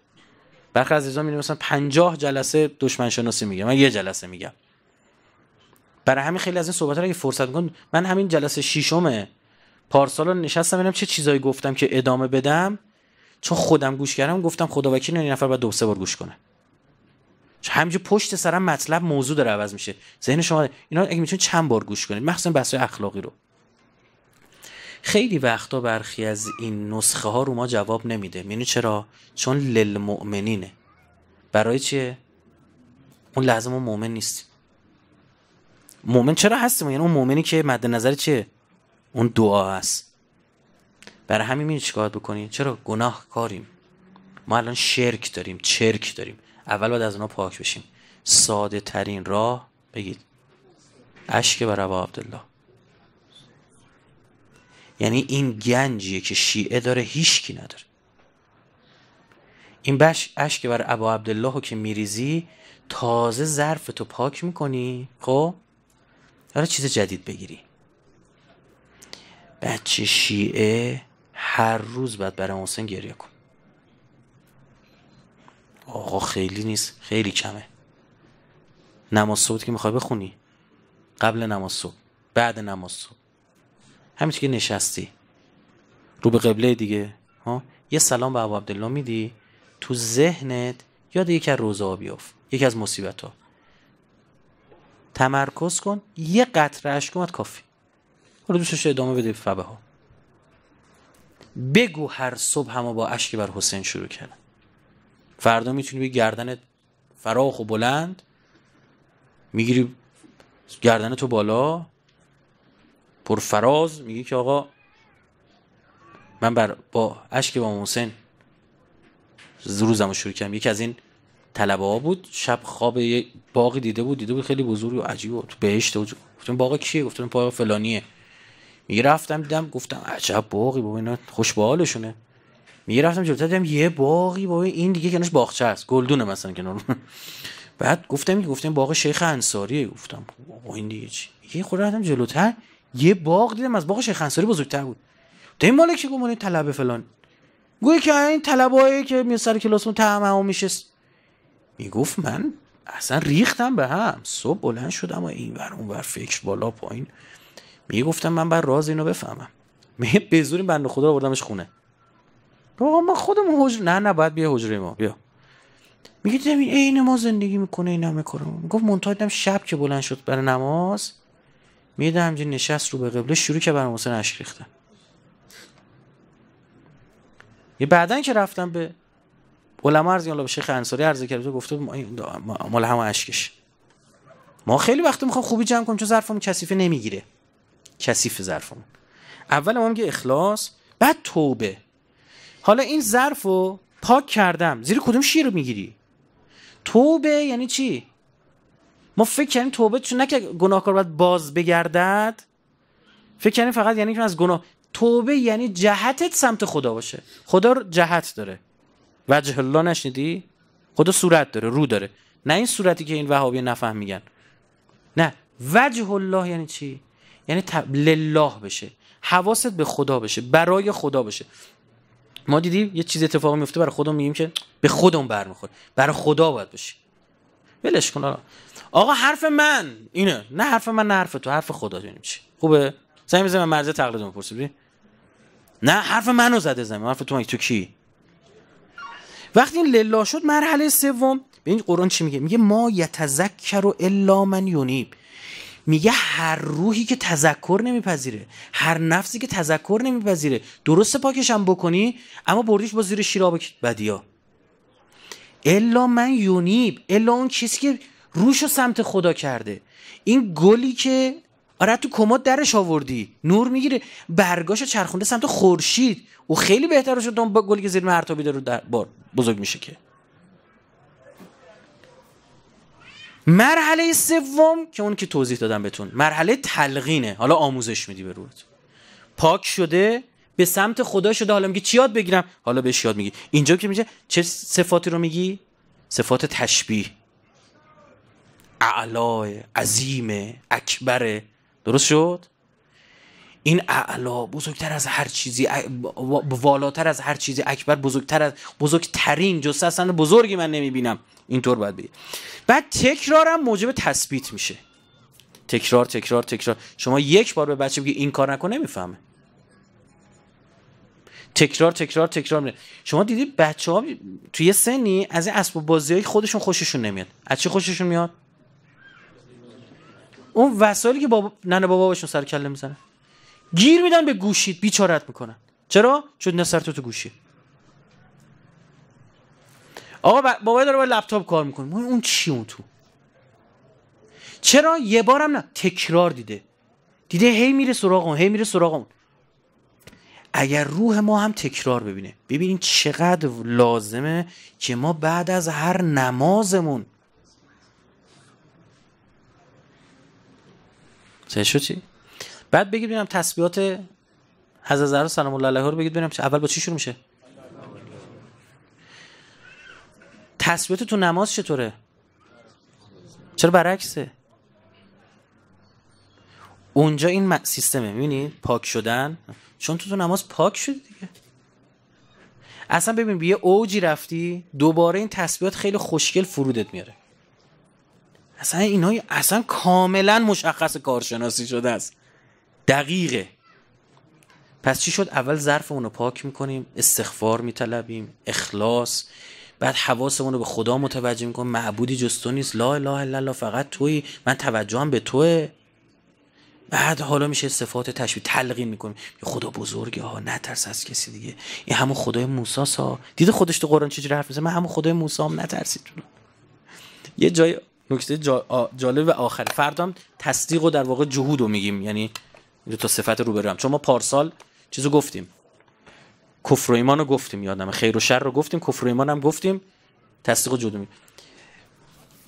برخی از عزیزان میگن مثلا 50 جلسه دشمن شناسی میگم من یه جلسه میگم برای همین خیلی از این صحبت فرصت میکن من همین جلسه ششم پارسال نشستم ببینم چه چیزایی گفتم که ادامه بدم چون خودم گوش کردم گفتم خدا وکیل این نفر بعد دو سه بار گوش کنه همینجا پشت سرم مطلب موضوع داره عوض میشه ذهن شما اینا اگه میتونید چند بار گوش کنید مخصوصا بحث اخلاقی رو خیلی وقتا برخی از این نسخه ها رو ما جواب نمیده یعنی چرا چون للمؤمنینه برای چیه اون لحظه ما مؤمن نیستیم مؤمن چرا هستیم یعنی اون مؤمنی که مد نظر چیه اون دعا است. برای همین می چیکار بکنین چرا گناه کاریم ما الان شرک داریم چرک داریم اول باید از اونا پاک بشیم ساده ترین راه بگید اشک بر ابا عبدالله یعنی این گنجیه که شیعه داره هیچکی نداره این بش اشک بر ابا عبدالله که میریزی تازه تو پاک میکنی خب حالا چیز جدید بگیری بچه شیعه هر روز باید برای حسین گریه کن آقا خیلی نیست خیلی کمه نماز صبح که میخوای بخونی قبل نماز صبح بعد نماز صبح همین که نشستی رو به قبله دیگه ها یه سلام به ابو عبدالله میدی تو ذهنت یاد یکی از روزا یکی از مصیبت ها تمرکز کن یه قطره اشک اومد کافی حالا دوستش ادامه بده فبه ها بگو هر صبح همو با عشقی بر حسین شروع کردم فردا میتونی بگی گردن فراخ و بلند میگیری گردن تو بالا پر فراز میگی که آقا من بر با اشک با حسین روزمو شروع کردم یکی از این طلبه ها بود شب خواب یه باقی دیده بود دیده بود خیلی بزرگ و عجیب بود بهشت بود گفتم باقی کیه گفتم پای فلانیه میگه رفتم دیدم گفتم عجب باقی بابا اینا خوش به شونه رفتم جلوتر دیدم یه باقی بابا این دیگه کنارش باغچه است گلدونه مثلا کنار بعد گفتم که گفتم باغ شیخ انصاری گفتم آقا این دیگه چی یه خورده رفتم جلوتر یه باغ دیدم از باغ شیخ انصاری بزرگتر بود تا این مالک که این طلب فلان گویی که این طلبایی که می سر کلاسمون تمام میشه میگفت من اصلا ریختم به هم صبح بلند شدم و اون ور فکر بالا پایین میگه گفتم من بر راز اینو بفهمم میگه به زوری بنده خدا بردمش خونه آقا من خودم حجر نه نه باید بیا حجره ما بیا میگه دیدم این عین ما زندگی میکنه این همه کارو گفت منتها دیدم شب که بلند شد برای نماز میده چه نشست رو به قبله شروع که برای حسین اشک ریختن یه بعدن که رفتم به علما عرض الله به شیخ انصاری عرض کرد گفته مال هم اشکش ما خیلی وقت میخوام خوبی جمع کنم چون ظرفم کثیفه نمیگیره کثیف ظرفمون اول ما میگه اخلاص بعد توبه حالا این ظرف رو پاک کردم زیر کدوم شیر رو میگیری توبه یعنی چی ما فکر کردیم توبه چون نکه گناهکار باید باز بگردد فکر کردیم فقط یعنی که از گناه توبه یعنی جهتت سمت خدا باشه خدا جهت داره وجه الله نشنیدی خدا صورت داره رو داره نه این صورتی که این وهابی نفهم میگن نه وجه الله یعنی چی یعنی تب... لله بشه حواست به خدا بشه برای خدا بشه ما دیدیم یه چیز اتفاق میفته برای خودم میگیم که به خودم برمیخوره برای خدا باید بشه ولش کن آقا آقا حرف من اینه نه حرف من نه حرف تو حرف خدا ببینیم چی خوبه زمین زمین مرز تقلید میپرسی نه حرف منو زده زمین حرف تو تو کی وقتی این لله شد مرحله سوم این قرآن چی میگه میگه ما یتذکر الا من یونیب میگه هر روحی که تذکر نمیپذیره هر نفسی که تذکر نمیپذیره درست پاکش هم بکنی اما بردیش با زیر شیراب بدیا الا من یونیب الا اون کسی که روشو سمت خدا کرده این گلی که آره تو کمد درش آوردی نور میگیره برگاشو چرخونده سمت خورشید او خیلی بهتر شد اون گلی که زیر مرتبه داره در بار بزرگ میشه که مرحله سوم که اون که توضیح دادم بهتون مرحله تلقینه حالا آموزش میدی به روت پاک شده به سمت خدا شده حالا میگی چی یاد بگیرم حالا بهش یاد میگی اینجا که میشه چه صفاتی رو میگی صفات تشبیه اعلا عظیم اکبر درست شد این اعلا بزرگتر از هر چیزی والاتر از هر چیزی اکبر بزرگتر از بزرگترین جسد اصلا بزرگی من نمیبینم اینطور باید بگید بعد تکرارم موجب تثبیت میشه تکرار تکرار تکرار شما یک بار به بچه بگی این کار نکنه میفهمه تکرار تکرار تکرار میره شما دیدید بچه ها توی یه سنی از این اسباب بازی های خودشون خوششون نمیاد از چی خوششون میاد اون وسایلی که بابا ننه بابا باشون سر میزنه گیر میدن به گوشید بیچارت میکنن چرا چون سر تو گوشی آقا بابا داره با لپتاپ کار میکنه اون چی اون تو چرا یه بارم نه تکرار دیده دیده هی میره سراغ هی میره سراغ اگر روح ما هم تکرار ببینه ببینین چقدر لازمه که ما بعد از هر نمازمون شو چی؟ بعد بگید ببینم تسبیحات حضرت زهرا سلام الله علیها رو بگید ببینم اول با چی شروع میشه تسبیت تو نماز چطوره چرا برعکسه اونجا این سیستمه میبینی پاک شدن چون تو تو نماز پاک شدی دیگه اصلا ببین به یه اوجی رفتی دوباره این تسبیحات خیلی خوشگل فرودت میاره اصلا اینا اصلا کاملا مشخص کارشناسی شده است دقیقه پس چی شد اول ظرف اونو پاک میکنیم استغفار میطلبیم اخلاص بعد حواسمون رو به خدا متوجه میکنه معبودی جستو نیست لا اله الا الله فقط تویی من توجهم به توه بعد حالا میشه صفات تشبیه تلقین میکنیم خدا بزرگی ها نترس از کسی دیگه این همون خدای موسا سا دیده خودش تو قرآن چجوری حرف میزه من همون خدای موسا هم نترسید یه جای نکته جا... جالب و آخر فردام تصدیق و در واقع جهود رو میگیم یعنی دو تا صفت رو برم چون ما پارسال چیزو گفتیم کفر و ایمان رو گفتیم یادم خیر و شر رو گفتیم کفر و ایمان هم گفتیم تصدیق جدومی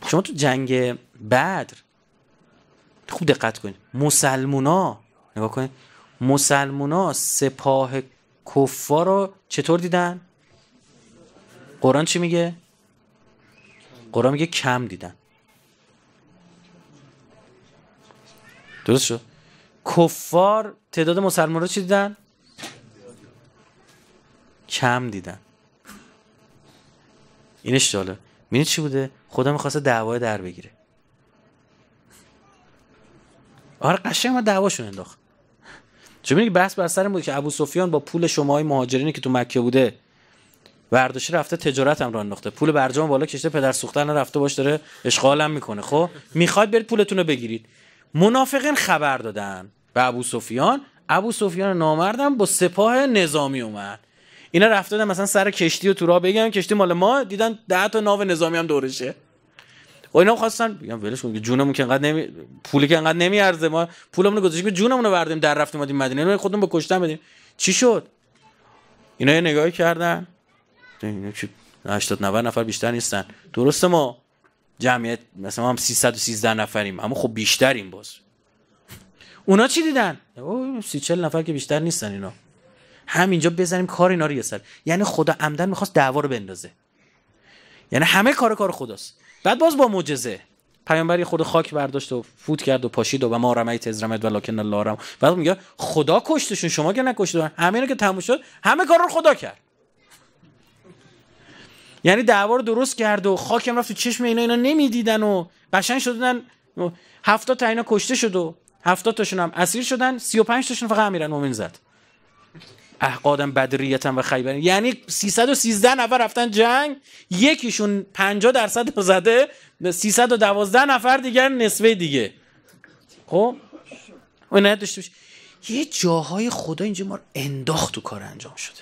شما تو جنگ بدر خوب دقت کنید مسلمونا نگاه کنید مسلمونا سپاه کفار رو چطور دیدن قرآن چی میگه قرآن میگه کم دیدن درست شد کفار تعداد مسلمان رو چی دیدن کم دیدن اینش جالب میرین چی بوده خدا میخواسته دعوای در بگیره آره قشنگ من دعواشون انداخت چون میگه بحث بر سر بود که ابو سفیان با پول شماهای مهاجرینی که تو مکه بوده برداشته رفته تجارت هم را انداخته پول برجام بالا کشته پدر سوختن رفته باش داره هم میکنه خب میخواد برید پولتون رو بگیرید منافقین خبر دادن به ابو سفیان ابو سفیان نامردم با سپاه نظامی اومد اینا رفتن مثلا سر کشتی و تو راه بگم کشتی مال ما دیدن 10 تا ناو نظامی هم دورشه و خب اینا خواستن بگم ولش کن جونمون که انقدر نمی پولی که انقدر نمیارزه ما پولمون رو گذاشتیم جونمون رو بردیم در رفتیم اومدیم مدینه خودمون با کشتن بدیم چی شد اینا یه نگاهی کردن اینا چی؟ 80 90 نفر بیشتر نیستن درسته ما جمعیت مثلا ما هم 313 نفریم اما خب بیشتریم باز اونا چی دیدن؟ او 30 40 نفر که بیشتر نیستن اینا همینجا بزنیم کار اینا رو یه سر یعنی خدا عمدن میخواست دعوا رو بندازه یعنی همه کار کار خداست بعد باز با معجزه پیامبر خود خاک برداشت و فوت کرد و پاشید و, به ما رمیت از و ولکن الله بعد میگه خدا کشتشون شما که نکشتون همه اینا که تموم شد همه کار رو خدا کرد یعنی دعوا رو درست کرد و هم رفت تو چشم اینا اینا نمیدیدن و قشنگ شدن هفتاد تا اینا کشته شد و هفتا تاشون هم اسیر شدن 35 تاشون فقط امیرالمومنین زد احقادم بدریتم و خیبرن یعنی 313 نفر رفتن جنگ یکیشون 50 درصد زده 312 نفر دیگر نصفه دیگه خب اون داشته باشه یه جاهای خدا اینجا ما رو انداخت تو کار انجام شده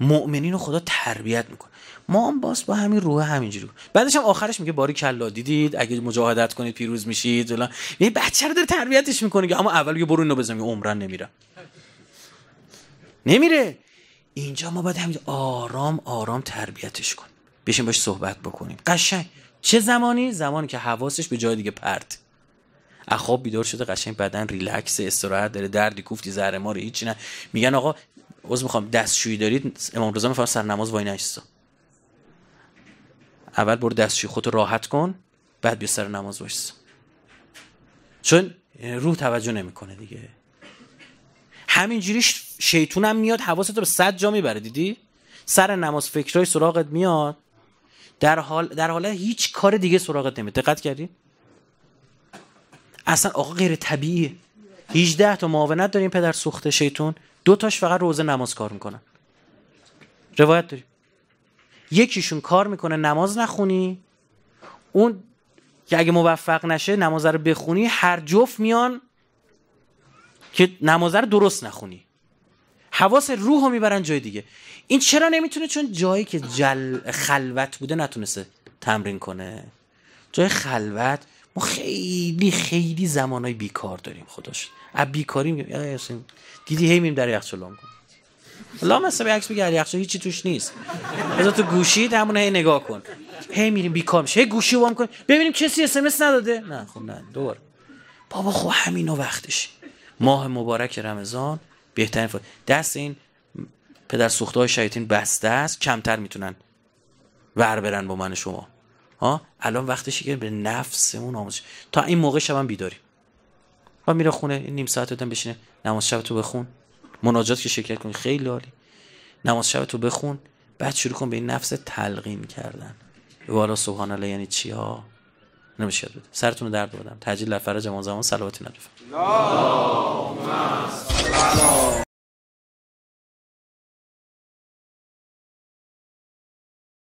مؤمنین رو خدا تربیت میکنه ما هم باز با همین روح همینجوری بود بعدش هم آخرش میگه باری کلا دیدید اگه مجاهدت کنید پیروز میشید فلان یه بچه رو داره تربیتش میکنه که اما اول یه برو اینو بزنم عمرن نمیرم نمیره اینجا ما باید همینجا آرام آرام تربیتش کن بشین باش صحبت بکنیم قشنگ چه زمانی زمانی که حواسش به جای دیگه پرت اخواب خب، بیدار شده قشنگ بدن ریلکس استراحت داره دردی کوفتی زهر ما هیچ نه میگن آقا عذر میخوام دستشویی دارید امام رضا میفرما سر نماز وای نشستا اول برو دستشویی خود راحت کن بعد بیا سر نماز وایسا چون روح توجه نمیکنه دیگه همینجوریش هم میاد حواست رو به صد جا میبره دیدی سر نماز فکرای سراغت میاد در حال در حاله هیچ کار دیگه سراغت نمیاد دقت کردی اصلا آقا غیر طبیعیه 18 تا معاونت داریم پدر سوخته شیطون دو تاش فقط روزه نماز کار میکنن روایت داریم یکیشون کار میکنه نماز نخونی اون که اگه موفق نشه نماز رو بخونی هر جفت میان که نماز رو درست نخونی حواس روح رو میبرن جای دیگه این چرا نمیتونه چون جایی که جل خلوت بوده نتونسته تمرین کنه جای خلوت ما خیلی خیلی زمانای بیکار داریم خداش از بیکاری میگم دیدی هی میم در یخچال اون کن لا مثلا به عکس میگه یخچال هیچی توش نیست بذار تو گوشی همون هی نگاه کن هی میریم بیکار میشه هی گوشی وام کن ببینیم کسی اس نداده نه خب نه دور. بابا خب همینو وقتش ماه مبارک رمضان بهترین فرصت دست این پدر سوخته های شیاطین بسته است کمتر میتونن ور برن با من شما ها الان وقتشه که به نفسمون آموزش تا این موقع شبم بیداری بیداریم و میره خونه این نیم ساعت آدم بشینه نماز شب تو بخون مناجات که شرکت کنی خیلی عالی نماز شب تو بخون بعد شروع کن به این نفس تلقین کردن والا سبحان الله یعنی چی ها نمیشه بده سرتون درد بودم تجلیل لفرج امام زمان صلواتی ندفع